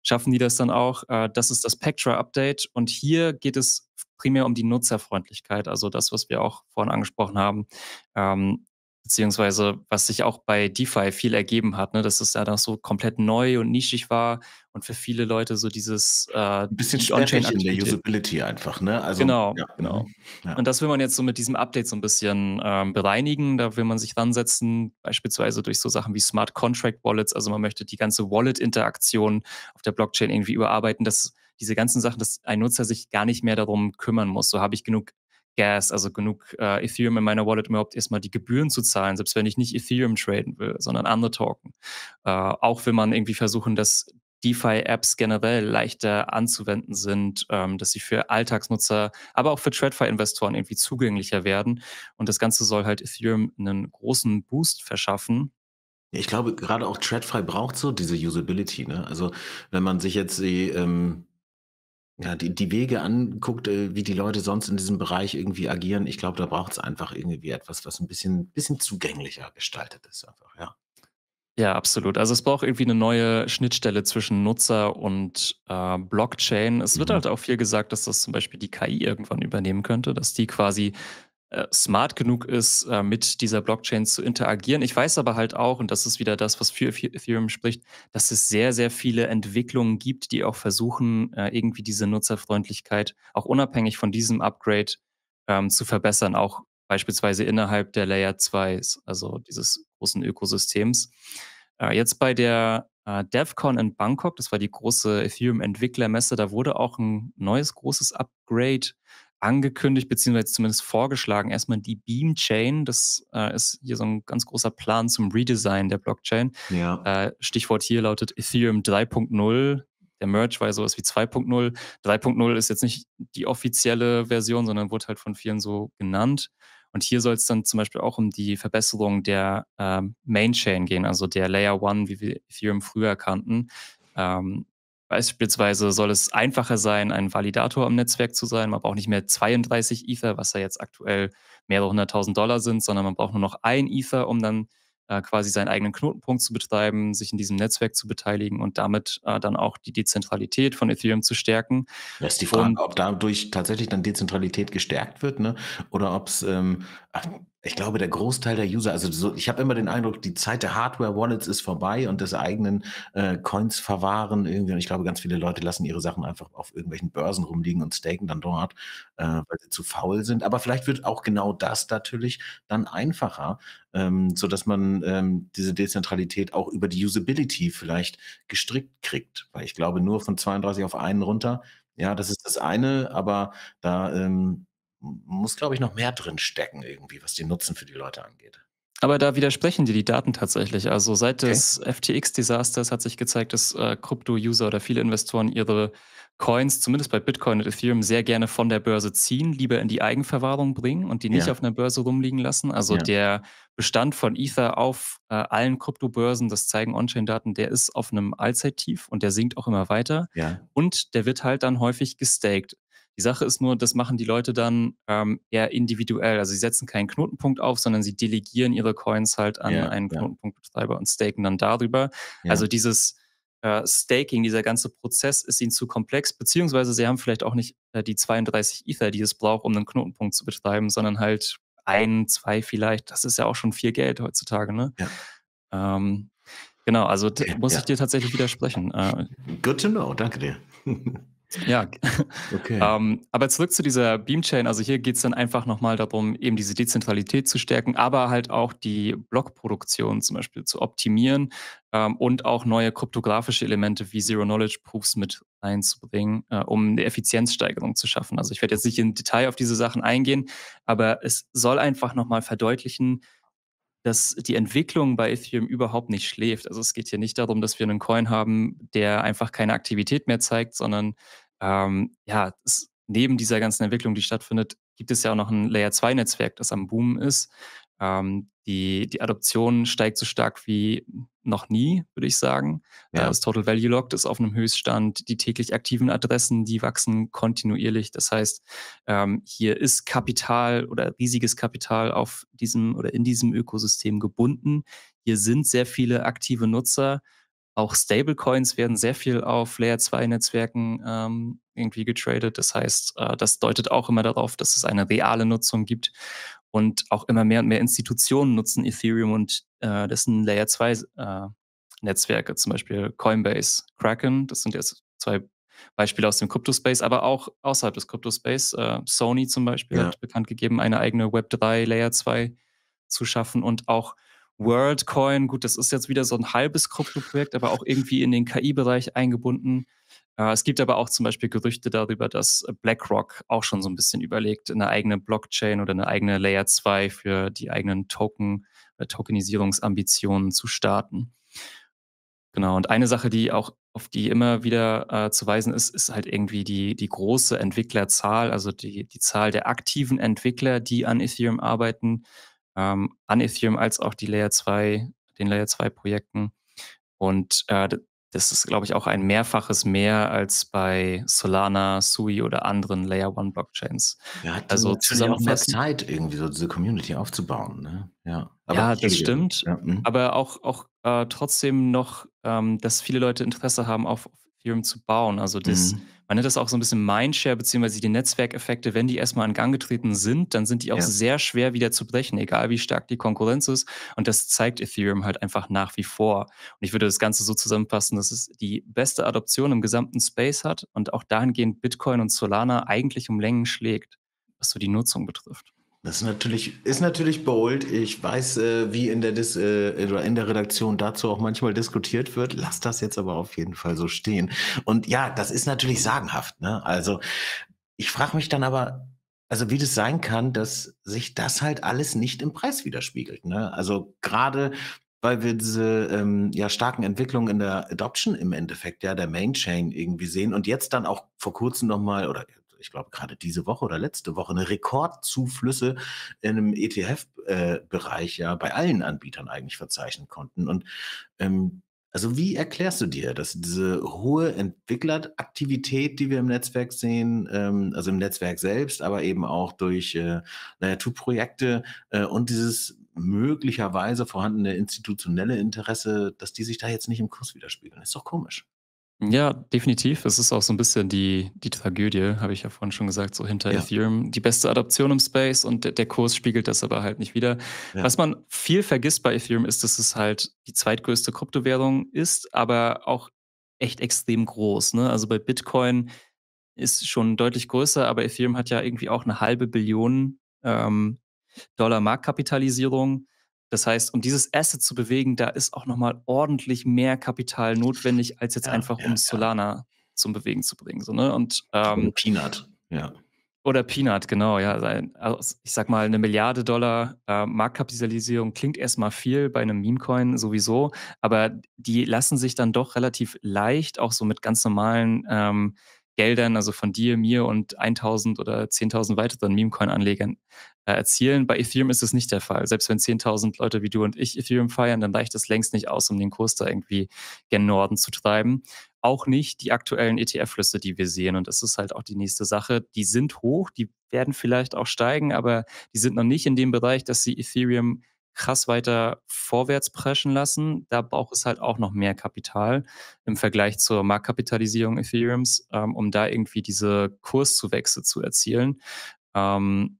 Schaffen die das dann auch? Äh, das ist das Pectra-Update. Und hier geht es primär um die Nutzerfreundlichkeit, also das, was wir auch vorhin angesprochen haben. Ähm, beziehungsweise was sich auch bei DeFi viel ergeben hat, ne, dass es da noch so komplett neu und nischig war und für viele Leute so dieses äh, ein bisschen die on in der Usability einfach, ne? Also, genau, ja, genau. Mhm, ja. Und das will man jetzt so mit diesem Update so ein bisschen ähm, bereinigen. Da will man sich ransetzen, beispielsweise durch so Sachen wie Smart Contract Wallets. Also man möchte die ganze Wallet-Interaktion auf der Blockchain irgendwie überarbeiten, dass diese ganzen Sachen, dass ein Nutzer sich gar nicht mehr darum kümmern muss. So habe ich genug Gas, also genug äh, Ethereum in meiner Wallet, um überhaupt erstmal die Gebühren zu zahlen, selbst wenn ich nicht Ethereum traden will, sondern andere Token. Äh, auch will man irgendwie versuchen, dass DeFi-Apps generell leichter anzuwenden sind, ähm, dass sie für Alltagsnutzer, aber auch für TradFi-Investoren irgendwie zugänglicher werden. Und das Ganze soll halt Ethereum einen großen Boost verschaffen. Ich glaube, gerade auch TradFi braucht so diese Usability. Ne? Also wenn man sich jetzt die ähm ja, die, die Wege anguckt, äh, wie die Leute sonst in diesem Bereich irgendwie agieren, ich glaube, da braucht es einfach irgendwie etwas, was ein bisschen, bisschen zugänglicher gestaltet ist, einfach, ja. Ja, absolut. Also es braucht irgendwie eine neue Schnittstelle zwischen Nutzer und äh, Blockchain. Es wird mhm. halt auch viel gesagt, dass das zum Beispiel die KI irgendwann übernehmen könnte, dass die quasi äh, smart genug ist, äh, mit dieser Blockchain zu interagieren. Ich weiß aber halt auch, und das ist wieder das, was für Ethereum spricht, dass es sehr, sehr viele Entwicklungen gibt, die auch versuchen, äh, irgendwie diese Nutzerfreundlichkeit auch unabhängig von diesem Upgrade ähm, zu verbessern, auch beispielsweise innerhalb der Layer 2, also dieses großen Ökosystems. Äh, jetzt bei der äh, DevCon in Bangkok, das war die große Ethereum-Entwicklermesse, da wurde auch ein neues großes Upgrade angekündigt, beziehungsweise zumindest vorgeschlagen, erstmal die Beam Chain. Das äh, ist hier so ein ganz großer Plan zum Redesign der Blockchain. Ja. Äh, Stichwort hier lautet Ethereum 3.0. Der Merge war ja sowas wie 2.0. 3.0 ist jetzt nicht die offizielle Version, sondern wurde halt von vielen so genannt. Und hier soll es dann zum Beispiel auch um die Verbesserung der ähm, Main Chain gehen, also der Layer 1, wie wir Ethereum früher kannten. Ähm, Beispielsweise soll es einfacher sein, ein Validator am Netzwerk zu sein. Man braucht nicht mehr 32 Ether, was ja jetzt aktuell mehrere hunderttausend Dollar sind, sondern man braucht nur noch ein Ether, um dann äh, quasi seinen eigenen Knotenpunkt zu betreiben, sich in diesem Netzwerk zu beteiligen und damit äh, dann auch die Dezentralität von Ethereum zu stärken. Das ist die Frage, und, ob dadurch tatsächlich dann Dezentralität gestärkt wird, ne? Oder ob es ähm, ich glaube, der Großteil der User, also so, ich habe immer den Eindruck, die Zeit der Hardware-Wallets ist vorbei und des eigenen äh, Coins verwahren irgendwie. Und ich glaube, ganz viele Leute lassen ihre Sachen einfach auf irgendwelchen Börsen rumliegen und staken dann dort, äh, weil sie zu faul sind. Aber vielleicht wird auch genau das natürlich dann einfacher, ähm, sodass man ähm, diese Dezentralität auch über die Usability vielleicht gestrickt kriegt. Weil ich glaube, nur von 32 auf einen runter, ja, das ist das eine, aber da ähm, muss, glaube ich, noch mehr drin stecken irgendwie, was den Nutzen für die Leute angeht. Aber da widersprechen dir die Daten tatsächlich. Also seit okay. des FTX-Desasters hat sich gezeigt, dass äh, Krypto-User oder viele Investoren ihre Coins, zumindest bei Bitcoin und Ethereum, sehr gerne von der Börse ziehen, lieber in die Eigenverwahrung bringen und die nicht ja. auf einer Börse rumliegen lassen. Also ja. der Bestand von Ether auf äh, allen Kryptobörsen, das zeigen On-Chain-Daten, der ist auf einem Allzeittief und der sinkt auch immer weiter. Ja. Und der wird halt dann häufig gestaked. Die Sache ist nur, das machen die Leute dann ähm, eher individuell. Also sie setzen keinen Knotenpunkt auf, sondern sie delegieren ihre Coins halt an yeah, einen yeah. Knotenpunktbetreiber und staken dann darüber. Yeah. Also dieses äh, Staking, dieser ganze Prozess ist ihnen zu komplex, beziehungsweise sie haben vielleicht auch nicht äh, die 32 Ether, die es braucht, um einen Knotenpunkt zu betreiben, sondern halt ein, zwei vielleicht. Das ist ja auch schon viel Geld heutzutage, ne? Ja. Ähm, genau, also muss ja. ich dir tatsächlich widersprechen. Äh, Good to know, danke dir. Ja, okay. ähm, aber zurück zu dieser Beamchain. Also hier geht es dann einfach nochmal darum, eben diese Dezentralität zu stärken, aber halt auch die Blockproduktion zum Beispiel zu optimieren ähm, und auch neue kryptografische Elemente wie Zero-Knowledge-Proofs mit einzubringen, äh, um eine Effizienzsteigerung zu schaffen. Also ich werde jetzt nicht im Detail auf diese Sachen eingehen, aber es soll einfach nochmal verdeutlichen, dass die Entwicklung bei Ethereum überhaupt nicht schläft. Also es geht hier nicht darum, dass wir einen Coin haben, der einfach keine Aktivität mehr zeigt, sondern ähm, ja, es, neben dieser ganzen Entwicklung, die stattfindet, gibt es ja auch noch ein Layer 2 Netzwerk, das am Boom ist. Ähm, die, die Adoption steigt so stark wie noch nie, würde ich sagen. Äh, ja. Das Total Value Locked ist auf einem Höchststand. Die täglich aktiven Adressen, die wachsen kontinuierlich. Das heißt, ähm, hier ist Kapital oder riesiges Kapital auf diesem oder in diesem Ökosystem gebunden. Hier sind sehr viele aktive Nutzer. Auch Stablecoins werden sehr viel auf Layer 2 Netzwerken ähm, irgendwie getradet. Das heißt, äh, das deutet auch immer darauf, dass es eine reale Nutzung gibt. Und auch immer mehr und mehr Institutionen nutzen Ethereum und äh, dessen Layer 2 äh, Netzwerke, zum Beispiel Coinbase, Kraken, das sind jetzt zwei Beispiele aus dem Crypto-Space, aber auch außerhalb des Crypto-Space. Äh, Sony zum Beispiel ja. hat bekannt gegeben, eine eigene Web3 Layer 2 zu schaffen und auch WorldCoin, gut, das ist jetzt wieder so ein halbes Krypto-Projekt, aber auch irgendwie in den KI-Bereich eingebunden. Äh, es gibt aber auch zum Beispiel Gerüchte darüber, dass äh, BlackRock auch schon so ein bisschen überlegt, eine eigene Blockchain oder eine eigene Layer 2 für die eigenen Token, äh, Tokenisierungsambitionen zu starten. Genau, und eine Sache, die auch auf die immer wieder äh, zu weisen ist, ist halt irgendwie die, die große Entwicklerzahl, also die, die Zahl der aktiven Entwickler, die an Ethereum arbeiten, ähm, an Ethereum als auch die Layer 2, den Layer 2 Projekten. Und äh, das ist, glaube ich, auch ein mehrfaches mehr als bei Solana, Sui oder anderen Layer One Blockchains. Ja, hat also zusammen mehr Zeit, irgendwie so diese Community aufzubauen. Ne? Ja, ja das stimmt. Ja. Mhm. Aber auch, auch äh, trotzdem noch, ähm, dass viele Leute Interesse haben, auf Ethereum zu bauen. Also das, mhm. man nennt das auch so ein bisschen Mindshare, beziehungsweise die Netzwerkeffekte, wenn die erstmal in Gang getreten sind, dann sind die auch ja. sehr schwer wieder zu brechen, egal wie stark die Konkurrenz ist. Und das zeigt Ethereum halt einfach nach wie vor. Und ich würde das Ganze so zusammenfassen, dass es die beste Adoption im gesamten Space hat und auch dahingehend Bitcoin und Solana eigentlich um Längen schlägt, was so die Nutzung betrifft. Das ist natürlich, ist natürlich bold. Ich weiß, äh, wie in der, Dis, äh, in der Redaktion dazu auch manchmal diskutiert wird. Lass das jetzt aber auf jeden Fall so stehen. Und ja, das ist natürlich sagenhaft. Ne? Also ich frage mich dann aber, also wie das sein kann, dass sich das halt alles nicht im Preis widerspiegelt. Ne? Also gerade weil wir diese ähm, ja, starken Entwicklungen in der Adoption im Endeffekt, ja, der Mainchain irgendwie sehen und jetzt dann auch vor kurzem nochmal oder ich glaube, gerade diese Woche oder letzte Woche eine Rekordzuflüsse im ETF-Bereich äh, ja bei allen Anbietern eigentlich verzeichnen konnten. Und ähm, also wie erklärst du dir, dass diese hohe Entwickleraktivität, die wir im Netzwerk sehen, ähm, also im Netzwerk selbst, aber eben auch durch äh, naja, Two-Projekte äh, und dieses möglicherweise vorhandene institutionelle Interesse, dass die sich da jetzt nicht im Kurs widerspiegeln? Ist doch komisch. Ja, definitiv. Es ist auch so ein bisschen die, die Tragödie, habe ich ja vorhin schon gesagt, so hinter ja. Ethereum. Die beste Adoption im Space und der, der Kurs spiegelt das aber halt nicht wieder. Ja. Was man viel vergisst bei Ethereum ist, dass es halt die zweitgrößte Kryptowährung ist, aber auch echt extrem groß. Ne? Also bei Bitcoin ist schon deutlich größer, aber Ethereum hat ja irgendwie auch eine halbe Billion ähm, Dollar Marktkapitalisierung. Das heißt, um dieses Asset zu bewegen, da ist auch nochmal ordentlich mehr Kapital notwendig, als jetzt ja, einfach ja, um Solana ja. zum Bewegen zu bringen. So, ne? Und ähm, Peanut, ja. Oder Peanut, genau, ja. Also ich sag mal, eine Milliarde Dollar äh, Marktkapitalisierung klingt erstmal viel bei einem Memecoin sowieso, aber die lassen sich dann doch relativ leicht auch so mit ganz normalen ähm, Geldern, also von dir, mir und 1000 oder 10.000 weiteren Memecoin-Anlegern äh, erzielen. Bei Ethereum ist es nicht der Fall. Selbst wenn 10.000 Leute wie du und ich Ethereum feiern, dann reicht es längst nicht aus, um den Kurs da irgendwie gen Norden zu treiben. Auch nicht die aktuellen ETF-Flüsse, die wir sehen. Und das ist halt auch die nächste Sache. Die sind hoch, die werden vielleicht auch steigen, aber die sind noch nicht in dem Bereich, dass sie Ethereum krass weiter vorwärts preschen lassen. Da braucht es halt auch noch mehr Kapital im Vergleich zur Marktkapitalisierung Ethereums, ähm, um da irgendwie diese Kurszuwächse zu erzielen. Ähm,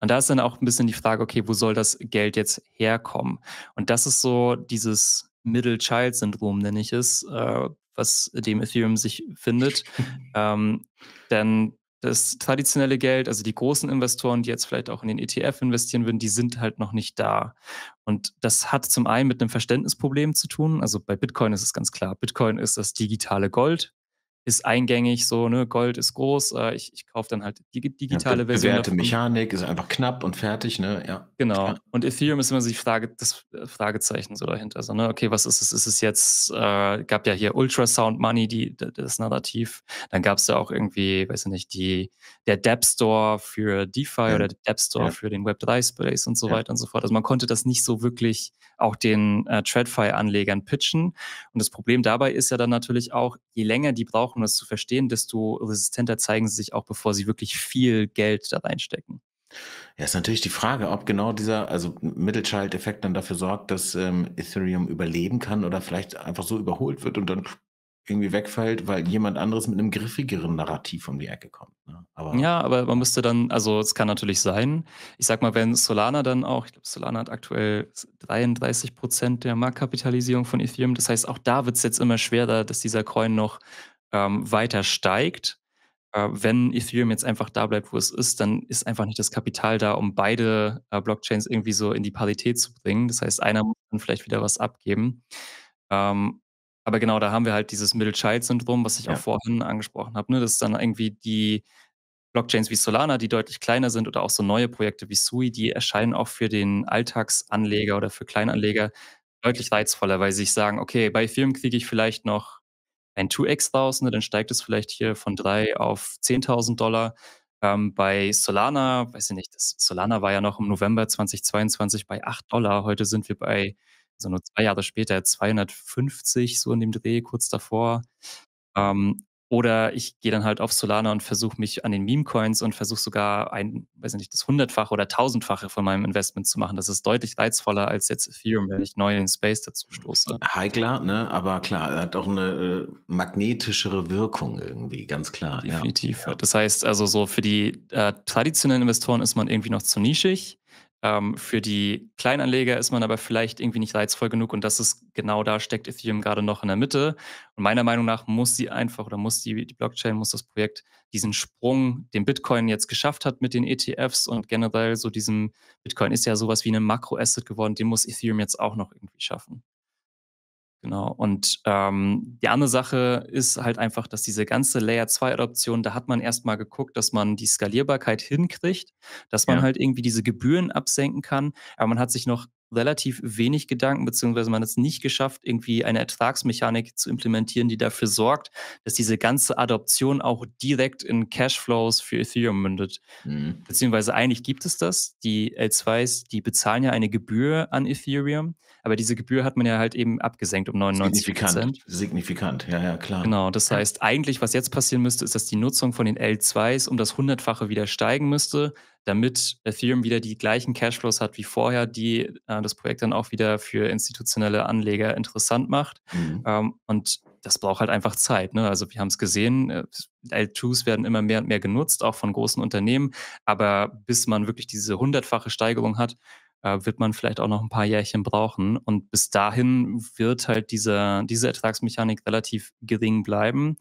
und da ist dann auch ein bisschen die Frage, okay, wo soll das Geld jetzt herkommen? Und das ist so dieses Middle Child Syndrom, nenne ich es, äh, was dem Ethereum sich findet. ähm, denn das traditionelle Geld, also die großen Investoren, die jetzt vielleicht auch in den ETF investieren würden, die sind halt noch nicht da. Und das hat zum einen mit einem Verständnisproblem zu tun. Also bei Bitcoin ist es ganz klar. Bitcoin ist das digitale Gold ist eingängig, so, ne, Gold ist groß, äh, ich, ich kaufe dann halt die digitale ja, be Version. Bewährte Mechanik ist einfach knapp und fertig, ne, ja. Genau. Und Ethereum ist immer so die Frage, das äh, Fragezeichen so dahinter, so, ne, okay, was ist es, ist es jetzt, äh, gab ja hier Ultrasound Money, die, das Narrativ, dann gab es ja auch irgendwie, weiß ich nicht, die, der Dap Store für DeFi ja. oder der Dap Store für den Web3 Space und so weiter und so fort. Also man konnte das nicht so wirklich auch den äh, TradFi-Anlegern pitchen. Und das Problem dabei ist ja dann natürlich auch, je länger die brauchen, um das zu verstehen, desto resistenter zeigen sie sich auch, bevor sie wirklich viel Geld da reinstecken. Ja, ist natürlich die Frage, ob genau dieser also Mittelchild-Effekt dann dafür sorgt, dass ähm, Ethereum überleben kann oder vielleicht einfach so überholt wird und dann irgendwie wegfällt, weil jemand anderes mit einem griffigeren Narrativ um die Ecke kommt. Ne? Aber ja, aber man müsste dann, also es kann natürlich sein, ich sag mal, wenn Solana dann auch, ich glaube, Solana hat aktuell 33 Prozent der Marktkapitalisierung von Ethereum, das heißt, auch da wird es jetzt immer schwerer, dass dieser Coin noch ähm, weiter steigt. Äh, wenn Ethereum jetzt einfach da bleibt, wo es ist, dann ist einfach nicht das Kapital da, um beide äh, Blockchains irgendwie so in die Parität zu bringen. Das heißt, einer mhm. muss dann vielleicht wieder was abgeben. Ähm, aber genau, da haben wir halt dieses Middle-Child-Syndrom, was ich ja. auch vorhin angesprochen habe. Ne? Das ist dann irgendwie die Blockchains wie Solana, die deutlich kleiner sind, oder auch so neue Projekte wie Sui, die erscheinen auch für den Alltagsanleger oder für Kleinanleger deutlich reizvoller, weil sie sich sagen, okay, bei Firmen kriege ich vielleicht noch ein 2x raus, ne? dann steigt es vielleicht hier von 3 auf 10.000 Dollar. Ähm, bei Solana, weiß ich nicht, das Solana war ja noch im November 2022 bei 8 Dollar, heute sind wir bei also nur zwei Jahre später, 250 so in dem Dreh, kurz davor. Ähm, oder ich gehe dann halt auf Solana und versuche mich an den Meme-Coins und versuche sogar ein, weiß nicht, das hundertfache oder tausendfache von meinem Investment zu machen. Das ist deutlich reizvoller als jetzt Ethereum, wenn ich neu in den Space dazu stoße. Heikler, ne? aber klar, hat auch eine äh, magnetischere Wirkung irgendwie, ganz klar. Definitiv. Ja. Das heißt also so, für die äh, traditionellen Investoren ist man irgendwie noch zu nischig. Ähm, für die Kleinanleger ist man aber vielleicht irgendwie nicht reizvoll genug und das ist genau da steckt Ethereum gerade noch in der Mitte. Und meiner Meinung nach muss sie einfach oder muss die, die Blockchain, muss das Projekt diesen Sprung, den Bitcoin jetzt geschafft hat mit den ETFs und generell so diesem Bitcoin ist ja sowas wie ein Makroasset geworden, den muss Ethereum jetzt auch noch irgendwie schaffen. Genau. Und ähm, die andere Sache ist halt einfach, dass diese ganze Layer 2 Adoption, da hat man erstmal geguckt, dass man die Skalierbarkeit hinkriegt, dass man ja. halt irgendwie diese Gebühren absenken kann. Aber man hat sich noch relativ wenig Gedanken, beziehungsweise man hat es nicht geschafft, irgendwie eine Ertragsmechanik zu implementieren, die dafür sorgt, dass diese ganze Adoption auch direkt in Cashflows für Ethereum mündet. Mhm. Beziehungsweise eigentlich gibt es das. Die L2s, die bezahlen ja eine Gebühr an Ethereum, aber diese Gebühr hat man ja halt eben abgesenkt um 99 Signifikant, signifikant, ja, ja, klar. Genau, das heißt, eigentlich, was jetzt passieren müsste, ist, dass die Nutzung von den L2s um das Hundertfache wieder steigen müsste, damit Ethereum wieder die gleichen Cashflows hat wie vorher, die äh, das Projekt dann auch wieder für institutionelle Anleger interessant macht. Mhm. Ähm, und das braucht halt einfach Zeit. Ne? Also wir haben es gesehen, äh, L2s werden immer mehr und mehr genutzt, auch von großen Unternehmen. Aber bis man wirklich diese hundertfache Steigerung hat, äh, wird man vielleicht auch noch ein paar Jährchen brauchen. Und bis dahin wird halt diese, diese Ertragsmechanik relativ gering bleiben.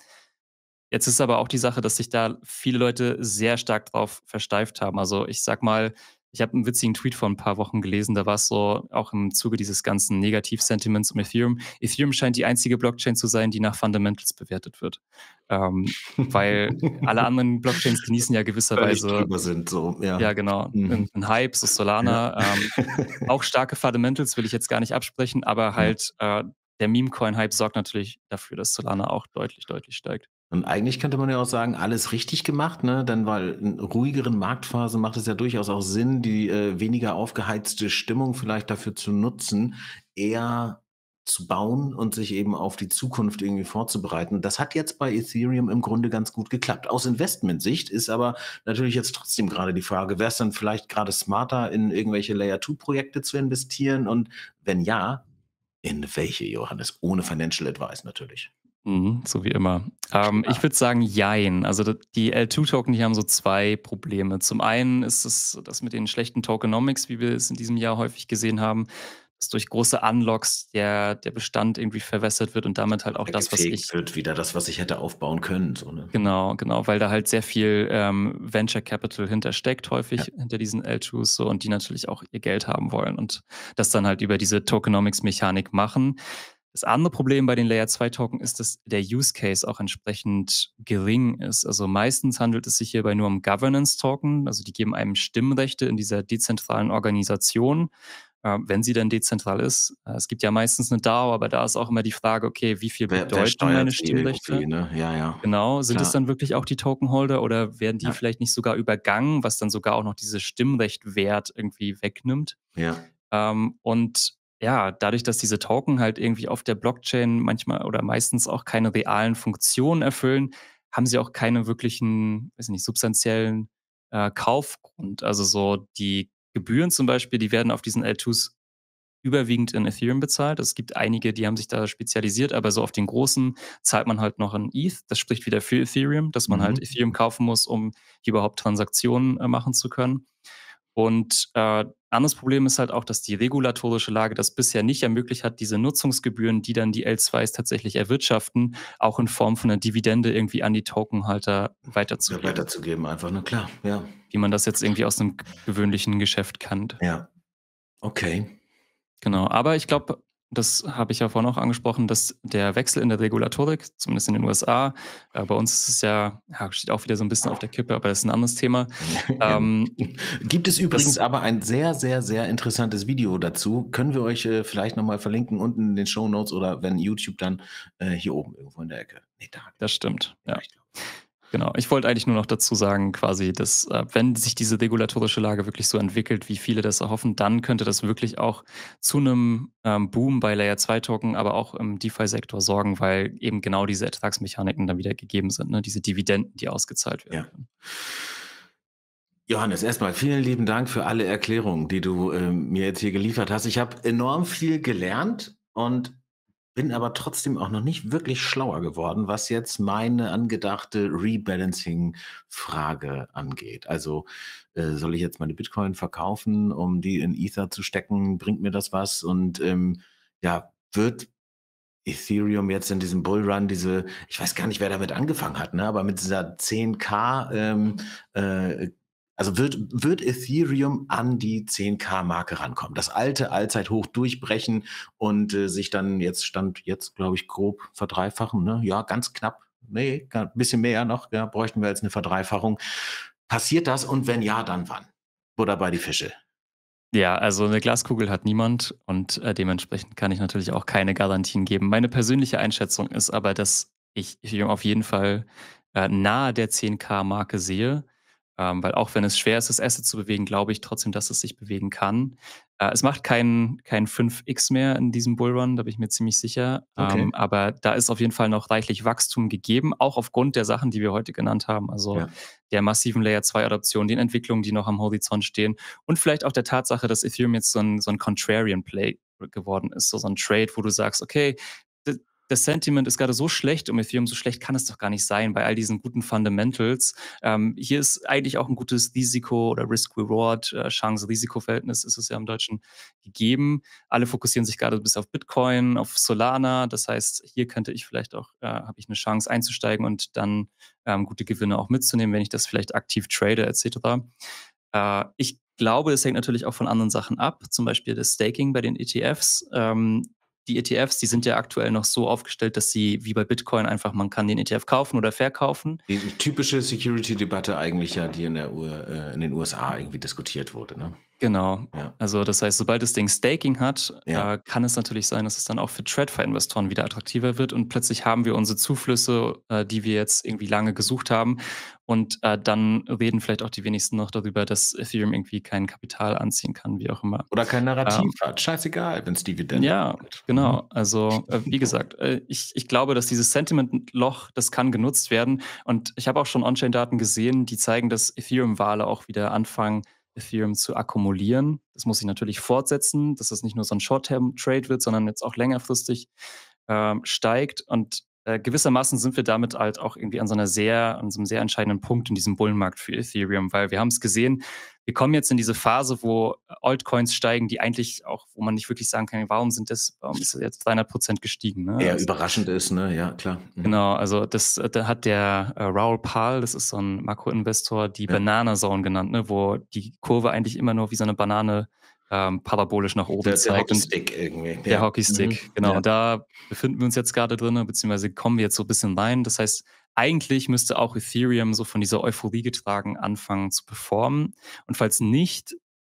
Jetzt ist aber auch die Sache, dass sich da viele Leute sehr stark drauf versteift haben. Also ich sag mal, ich habe einen witzigen Tweet vor ein paar Wochen gelesen, da war es so auch im Zuge dieses ganzen Negativ-Sentiments um Ethereum. Ethereum scheint die einzige Blockchain zu sein, die nach Fundamentals bewertet wird. Ähm, weil alle anderen Blockchains genießen ja gewisserweise. Sind, so, ja. ja. genau. Mhm. Ein, Hype, so Solana. Ja. Ähm, auch starke Fundamentals will ich jetzt gar nicht absprechen, aber halt äh, der Meme-Coin-Hype sorgt natürlich dafür, dass Solana auch deutlich, deutlich steigt. Und eigentlich könnte man ja auch sagen, alles richtig gemacht, ne? Dann, weil in ruhigeren Marktphasen macht es ja durchaus auch Sinn, die äh, weniger aufgeheizte Stimmung vielleicht dafür zu nutzen, eher zu bauen und sich eben auf die Zukunft irgendwie vorzubereiten. Das hat jetzt bei Ethereum im Grunde ganz gut geklappt. Aus Investmentsicht ist aber natürlich jetzt trotzdem gerade die Frage, wäre es dann vielleicht gerade smarter, in irgendwelche Layer-2-Projekte zu investieren? Und wenn ja, in welche, Johannes? Ohne Financial Advice natürlich. Mhm, so wie immer. Ähm, ja. Ich würde sagen, jein. Also die L2-Token, die haben so zwei Probleme. Zum einen ist es das mit den schlechten Tokenomics, wie wir es in diesem Jahr häufig gesehen haben, dass durch große Unlocks der, der Bestand irgendwie verwässert wird und damit halt auch das, was ich. wird wieder das, was ich hätte aufbauen können. So, ne? Genau, genau, weil da halt sehr viel ähm, Venture Capital hintersteckt, häufig ja. hinter diesen L2s so und die natürlich auch ihr Geld haben wollen und das dann halt über diese Tokenomics-Mechanik machen. Das andere Problem bei den Layer 2 Token ist, dass der Use Case auch entsprechend gering ist. Also meistens handelt es sich hierbei nur um Governance Token. Also die geben einem Stimmrechte in dieser dezentralen Organisation, äh, wenn sie dann dezentral ist. Äh, es gibt ja meistens eine DAO, aber da ist auch immer die Frage, okay, wie viel bedeuten wer meine e Stimmrechte? ne? ja, ja. Genau. Sind Klar. es dann wirklich auch die Tokenholder oder werden die ja. vielleicht nicht sogar übergangen, was dann sogar auch noch dieses Stimmrechtwert irgendwie wegnimmt? Ja. Ähm, und ja, dadurch, dass diese Token halt irgendwie auf der Blockchain manchmal oder meistens auch keine realen Funktionen erfüllen, haben sie auch keine wirklichen, weiß nicht, substanziellen äh, Kaufgrund. Also so die Gebühren zum Beispiel, die werden auf diesen L2s überwiegend in Ethereum bezahlt. Es gibt einige, die haben sich da spezialisiert, aber so auf den großen zahlt man halt noch in ETH. Das spricht wieder für Ethereum, dass man halt mhm. halt Ethereum kaufen muss, um hier überhaupt Transaktionen äh, machen zu können. Und äh, anderes Problem ist halt auch, dass die regulatorische Lage das bisher nicht ermöglicht hat, diese Nutzungsgebühren, die dann die L2s tatsächlich erwirtschaften, auch in Form von einer Dividende irgendwie an die Tokenhalter weiterzugeben. Ja, weiterzugeben, einfach, ne, klar, ja. Wie man das jetzt irgendwie aus einem gewöhnlichen Geschäft kannte. Ja. Okay. Genau, aber ich glaube, das habe ich ja vorhin auch angesprochen, dass der Wechsel in der Regulatorik, zumindest in den USA, äh, bei uns ist es ja, ja, steht auch wieder so ein bisschen auf der Kippe, aber das ist ein anderes Thema. Ähm, Gibt es übrigens das, aber ein sehr, sehr, sehr interessantes Video dazu. Können wir euch äh, vielleicht nochmal verlinken unten in den Show Notes oder wenn YouTube dann äh, hier oben irgendwo in der Ecke. Nee, da. Das stimmt, ja. ja. Genau, ich wollte eigentlich nur noch dazu sagen, quasi, dass äh, wenn sich diese regulatorische Lage wirklich so entwickelt, wie viele das erhoffen, dann könnte das wirklich auch zu einem ähm, Boom bei Layer 2 Token, aber auch im DeFi-Sektor sorgen, weil eben genau diese Ertragsmechaniken dann wieder gegeben sind, ne? diese Dividenden, die ausgezahlt werden. Ja. Johannes, erstmal vielen lieben Dank für alle Erklärungen, die du äh, mir jetzt hier geliefert hast. Ich habe enorm viel gelernt und bin aber trotzdem auch noch nicht wirklich schlauer geworden, was jetzt meine angedachte Rebalancing-Frage angeht. Also äh, soll ich jetzt meine Bitcoin verkaufen, um die in Ether zu stecken? Bringt mir das was? Und ähm, ja, wird Ethereum jetzt in diesem Bullrun diese, ich weiß gar nicht, wer damit angefangen hat, ne? aber mit dieser 10k ähm, äh, also wird, wird Ethereum an die 10K-Marke rankommen, das alte Allzeithoch durchbrechen und äh, sich dann jetzt stand jetzt, glaube ich, grob verdreifachen. Ne? Ja, ganz knapp. Nee, ein bisschen mehr noch. Ja, bräuchten wir jetzt eine Verdreifachung. Passiert das und wenn ja, dann wann? Oder bei die Fische? Ja, also eine Glaskugel hat niemand und äh, dementsprechend kann ich natürlich auch keine Garantien geben. Meine persönliche Einschätzung ist aber, dass ich Ethereum auf jeden Fall äh, nahe der 10K-Marke sehe ähm, weil auch wenn es schwer ist, das Asset zu bewegen, glaube ich trotzdem, dass es sich bewegen kann. Äh, es macht keinen kein 5x mehr in diesem Bullrun, da bin ich mir ziemlich sicher. Ähm, okay. Ähm, aber da ist auf jeden Fall noch reichlich Wachstum gegeben, auch aufgrund der Sachen, die wir heute genannt haben. Also ja. der massiven Layer 2 Adoption, den Entwicklungen, die noch am Horizont stehen und vielleicht auch der Tatsache, dass Ethereum jetzt so ein, so ein Contrarian Play geworden ist, so, so ein Trade, wo du sagst, okay, das Sentiment ist gerade so schlecht um Ethereum, so schlecht kann es doch gar nicht sein bei all diesen guten Fundamentals. Ähm, hier ist eigentlich auch ein gutes Risiko oder Risk-Reward, äh, Chance-Risiko-Verhältnis ist es ja im Deutschen gegeben. Alle fokussieren sich gerade bis auf Bitcoin, auf Solana. Das heißt, hier könnte ich vielleicht auch, äh, habe ich eine Chance einzusteigen und dann ähm, gute Gewinne auch mitzunehmen, wenn ich das vielleicht aktiv trade etc. Äh, ich glaube, das hängt natürlich auch von anderen Sachen ab, zum Beispiel das Staking bei den ETFs. Ähm, die ETFs, die sind ja aktuell noch so aufgestellt, dass sie wie bei Bitcoin einfach, man kann den ETF kaufen oder verkaufen. Die typische Security-Debatte eigentlich ja, die in, der, äh, in den USA irgendwie diskutiert wurde. Ne? Genau. Ja. Also das heißt, sobald das Ding Staking hat, ja. äh, kann es natürlich sein, dass es dann auch für TradFi-Investoren wieder attraktiver wird und plötzlich haben wir unsere Zuflüsse, äh, die wir jetzt irgendwie lange gesucht haben und äh, dann reden vielleicht auch die wenigsten noch darüber, dass Ethereum irgendwie kein Kapital anziehen kann, wie auch immer. Oder kein Narrativ ähm, hat. Scheißegal, wenn es Dividenden Ja, hat. genau. Mhm. Also äh, wie gesagt, äh, ich, ich glaube, dass dieses Sentiment-Loch, das kann genutzt werden und ich habe auch schon On-Chain-Daten gesehen, die zeigen, dass Ethereum-Wale auch wieder anfangen, Ethereum zu akkumulieren. Das muss sich natürlich fortsetzen, dass das nicht nur so ein Short-Term-Trade wird, sondern jetzt auch längerfristig ähm, steigt. Und äh, gewissermaßen sind wir damit halt auch irgendwie an so einer sehr, an so einem sehr entscheidenden Punkt in diesem Bullenmarkt für Ethereum, weil wir haben es gesehen, wir kommen jetzt in diese Phase, wo Altcoins steigen, die eigentlich auch, wo man nicht wirklich sagen kann, warum sind das, warum ist das jetzt 300 Prozent gestiegen? Ne? Eher also, überraschend ist, ne? Ja, klar. Mhm. Genau, also das, äh, da hat der äh, Raul Pal, das ist so ein Makroinvestor, die ja. Banana Zone genannt, ne? wo die Kurve eigentlich immer nur wie so eine Banane ähm, parabolisch nach oben der, zeigt. Der Hockeystick irgendwie. Der ja. Hockeystick, mhm. genau. Ja. Und da befinden wir uns jetzt gerade drin, beziehungsweise kommen wir jetzt so ein bisschen rein. Das heißt, eigentlich müsste auch Ethereum so von dieser Euphorie getragen anfangen zu performen. Und falls nicht,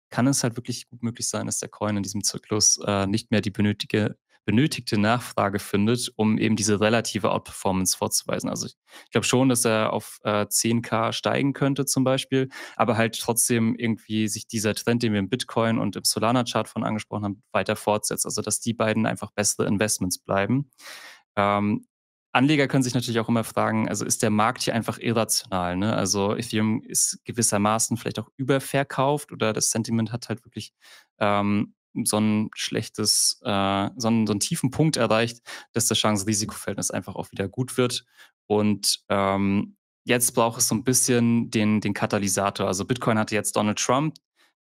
kann es halt wirklich gut möglich sein, dass der Coin in diesem Zyklus äh, nicht mehr die benötige, benötigte Nachfrage findet, um eben diese relative Outperformance vorzuweisen. Also ich, glaube schon, dass er auf äh, 10k steigen könnte zum Beispiel, aber halt trotzdem irgendwie sich dieser Trend, den wir im Bitcoin und im Solana-Chart von angesprochen haben, weiter fortsetzt. Also dass die beiden einfach bessere Investments bleiben. Ähm, Anleger können sich natürlich auch immer fragen, also ist der Markt hier einfach irrational? Ne? Also Ethereum ist gewissermaßen vielleicht auch überverkauft oder das Sentiment hat halt wirklich ähm, so ein schlechtes, äh, so, einen, so einen tiefen Punkt erreicht, dass das Chance-Risiko-Verhältnis mhm. einfach auch wieder gut wird. Und ähm, jetzt braucht es so ein bisschen den, den Katalysator. Also Bitcoin hatte jetzt Donald Trump,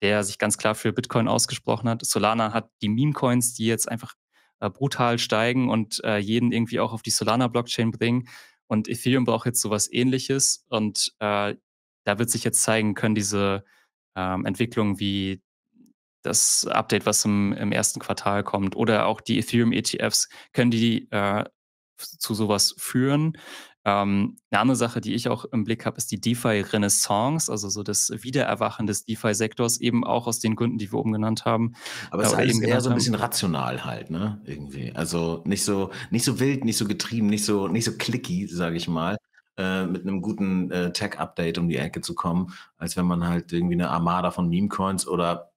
der sich ganz klar für Bitcoin ausgesprochen hat. Solana hat die Meme-Coins, die jetzt einfach äh, brutal steigen und äh, jeden irgendwie auch auf die Solana-Blockchain bringen. Und Ethereum braucht jetzt sowas ähnliches. Und äh, da wird sich jetzt zeigen, können diese ähm, Entwicklungen wie das Update, was im, im ersten Quartal kommt, oder auch die Ethereum-ETFs, können die äh, zu sowas führen. Ähm, eine andere Sache, die ich auch im Blick habe, ist die DeFi-Renaissance, also so das Wiedererwachen des DeFi-Sektors, eben auch aus den Gründen, die wir oben genannt haben. Aber es äh, ist alles eher so ein bisschen rational halt, ne? Irgendwie. Also nicht so, nicht so wild, nicht so getrieben, nicht so, nicht so clicky, sage ich mal. Äh, mit einem guten äh, Tech-Update um die Ecke zu kommen, als wenn man halt irgendwie eine Armada von Meme-Coins oder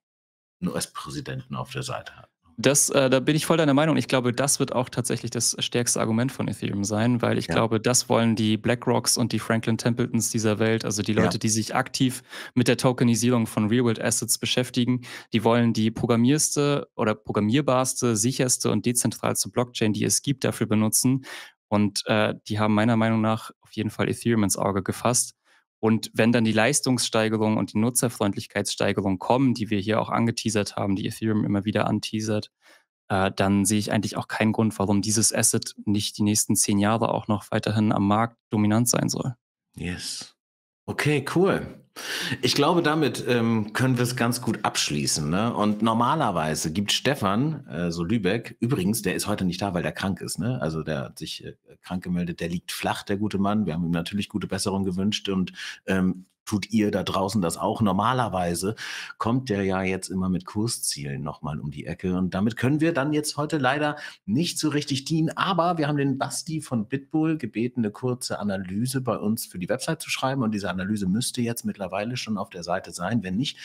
US-Präsidenten auf der Seite hat. Das, äh, da bin ich voll deiner Meinung. Ich glaube, das wird auch tatsächlich das stärkste Argument von Ethereum sein, weil ich ja. glaube, das wollen die BlackRocks und die Franklin Templetons dieser Welt, also die Leute, ja. die sich aktiv mit der Tokenisierung von Real-World Assets beschäftigen, die wollen die programmierste oder programmierbarste, sicherste und dezentralste Blockchain, die es gibt, dafür benutzen. Und äh, die haben meiner Meinung nach auf jeden Fall Ethereum ins Auge gefasst. Und wenn dann die Leistungssteigerung und die Nutzerfreundlichkeitssteigerung kommen, die wir hier auch angeteasert haben, die Ethereum immer wieder anteasert, äh, dann sehe ich eigentlich auch keinen Grund, warum dieses Asset nicht die nächsten zehn Jahre auch noch weiterhin am Markt dominant sein soll. Yes. Okay, cool. Ich glaube, damit ähm, können wir es ganz gut abschließen. Ne? Und normalerweise gibt Stefan, äh, so Lübeck, übrigens, der ist heute nicht da, weil der krank ist. Ne? Also der hat sich äh, krank gemeldet, der liegt flach, der gute Mann. Wir haben ihm natürlich gute Besserung gewünscht. Und ähm, tut ihr da draußen das auch? Normalerweise kommt der ja jetzt immer mit Kurszielen nochmal um die Ecke. Und damit können wir dann jetzt heute leider nicht so richtig dienen. Aber wir haben den Basti von Bitbull gebeten, eine kurze Analyse bei uns für die Website zu schreiben. Und diese Analyse müsste jetzt mittlerweile schon auf der Seite sein. Wenn nicht,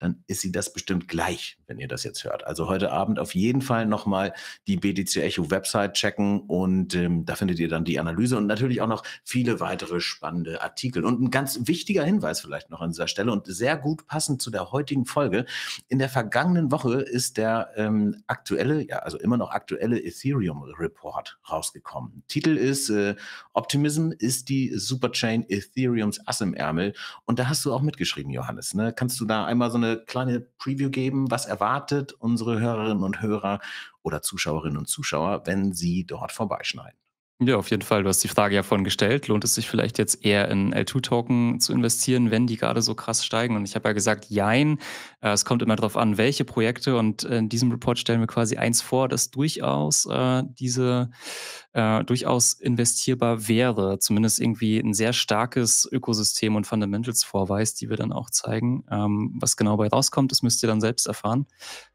dann ist sie das bestimmt gleich, wenn ihr das jetzt hört. Also heute Abend auf jeden Fall nochmal die BTC Echo Website checken und ähm, da findet ihr dann die Analyse und natürlich auch noch viele weitere spannende Artikel. Und ein ganz wichtiger Hinweis vielleicht noch an dieser Stelle und sehr gut passend zu der heutigen Folge. In der vergangenen Woche ist der ähm, aktuelle, ja, also immer noch aktuelle Ethereum Report rausgekommen. Titel ist äh, Optimism ist die Superchain Ethereums Ass im Ärmel. Und da hast du auch mitgeschrieben, Johannes. Ne? Kannst du da einmal so eine kleine Preview geben. Was erwartet unsere Hörerinnen und Hörer oder Zuschauerinnen und Zuschauer, wenn sie dort vorbeischneiden? Ja, auf jeden Fall. Du hast die Frage ja vorhin gestellt. Lohnt es sich vielleicht jetzt eher in L2-Token zu investieren, wenn die gerade so krass steigen? Und ich habe ja gesagt, jein. Äh, es kommt immer darauf an, welche Projekte. Und in diesem Report stellen wir quasi eins vor, das durchaus äh, diese äh, durchaus investierbar wäre. Zumindest irgendwie ein sehr starkes Ökosystem und Fundamentals vorweist, die wir dann auch zeigen. Ähm, was genau bei rauskommt, das müsst ihr dann selbst erfahren.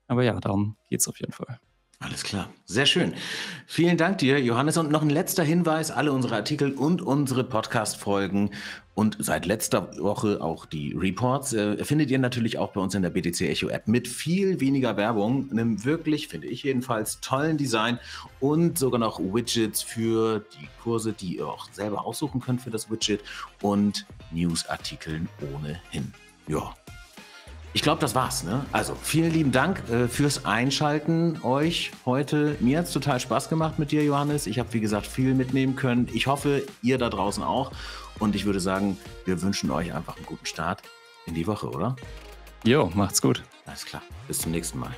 Aber ja, darum geht es auf jeden Fall. Alles klar, sehr schön. Vielen Dank dir, Johannes. Und noch ein letzter Hinweis, alle unsere Artikel und unsere Podcast-Folgen und seit letzter Woche auch die Reports äh, findet ihr natürlich auch bei uns in der BTC Echo App mit viel weniger Werbung, einem wirklich, finde ich jedenfalls, tollen Design und sogar noch Widgets für die Kurse, die ihr auch selber aussuchen könnt für das Widget und News-Artikeln ohnehin. Ja, ich glaube, das war's. Ne? Also vielen lieben Dank äh, fürs Einschalten euch heute. Mir hat's total Spaß gemacht mit dir, Johannes. Ich habe, wie gesagt, viel mitnehmen können. Ich hoffe, ihr da draußen auch. Und ich würde sagen, wir wünschen euch einfach einen guten Start in die Woche, oder? Jo, macht's gut. Alles klar. Bis zum nächsten Mal.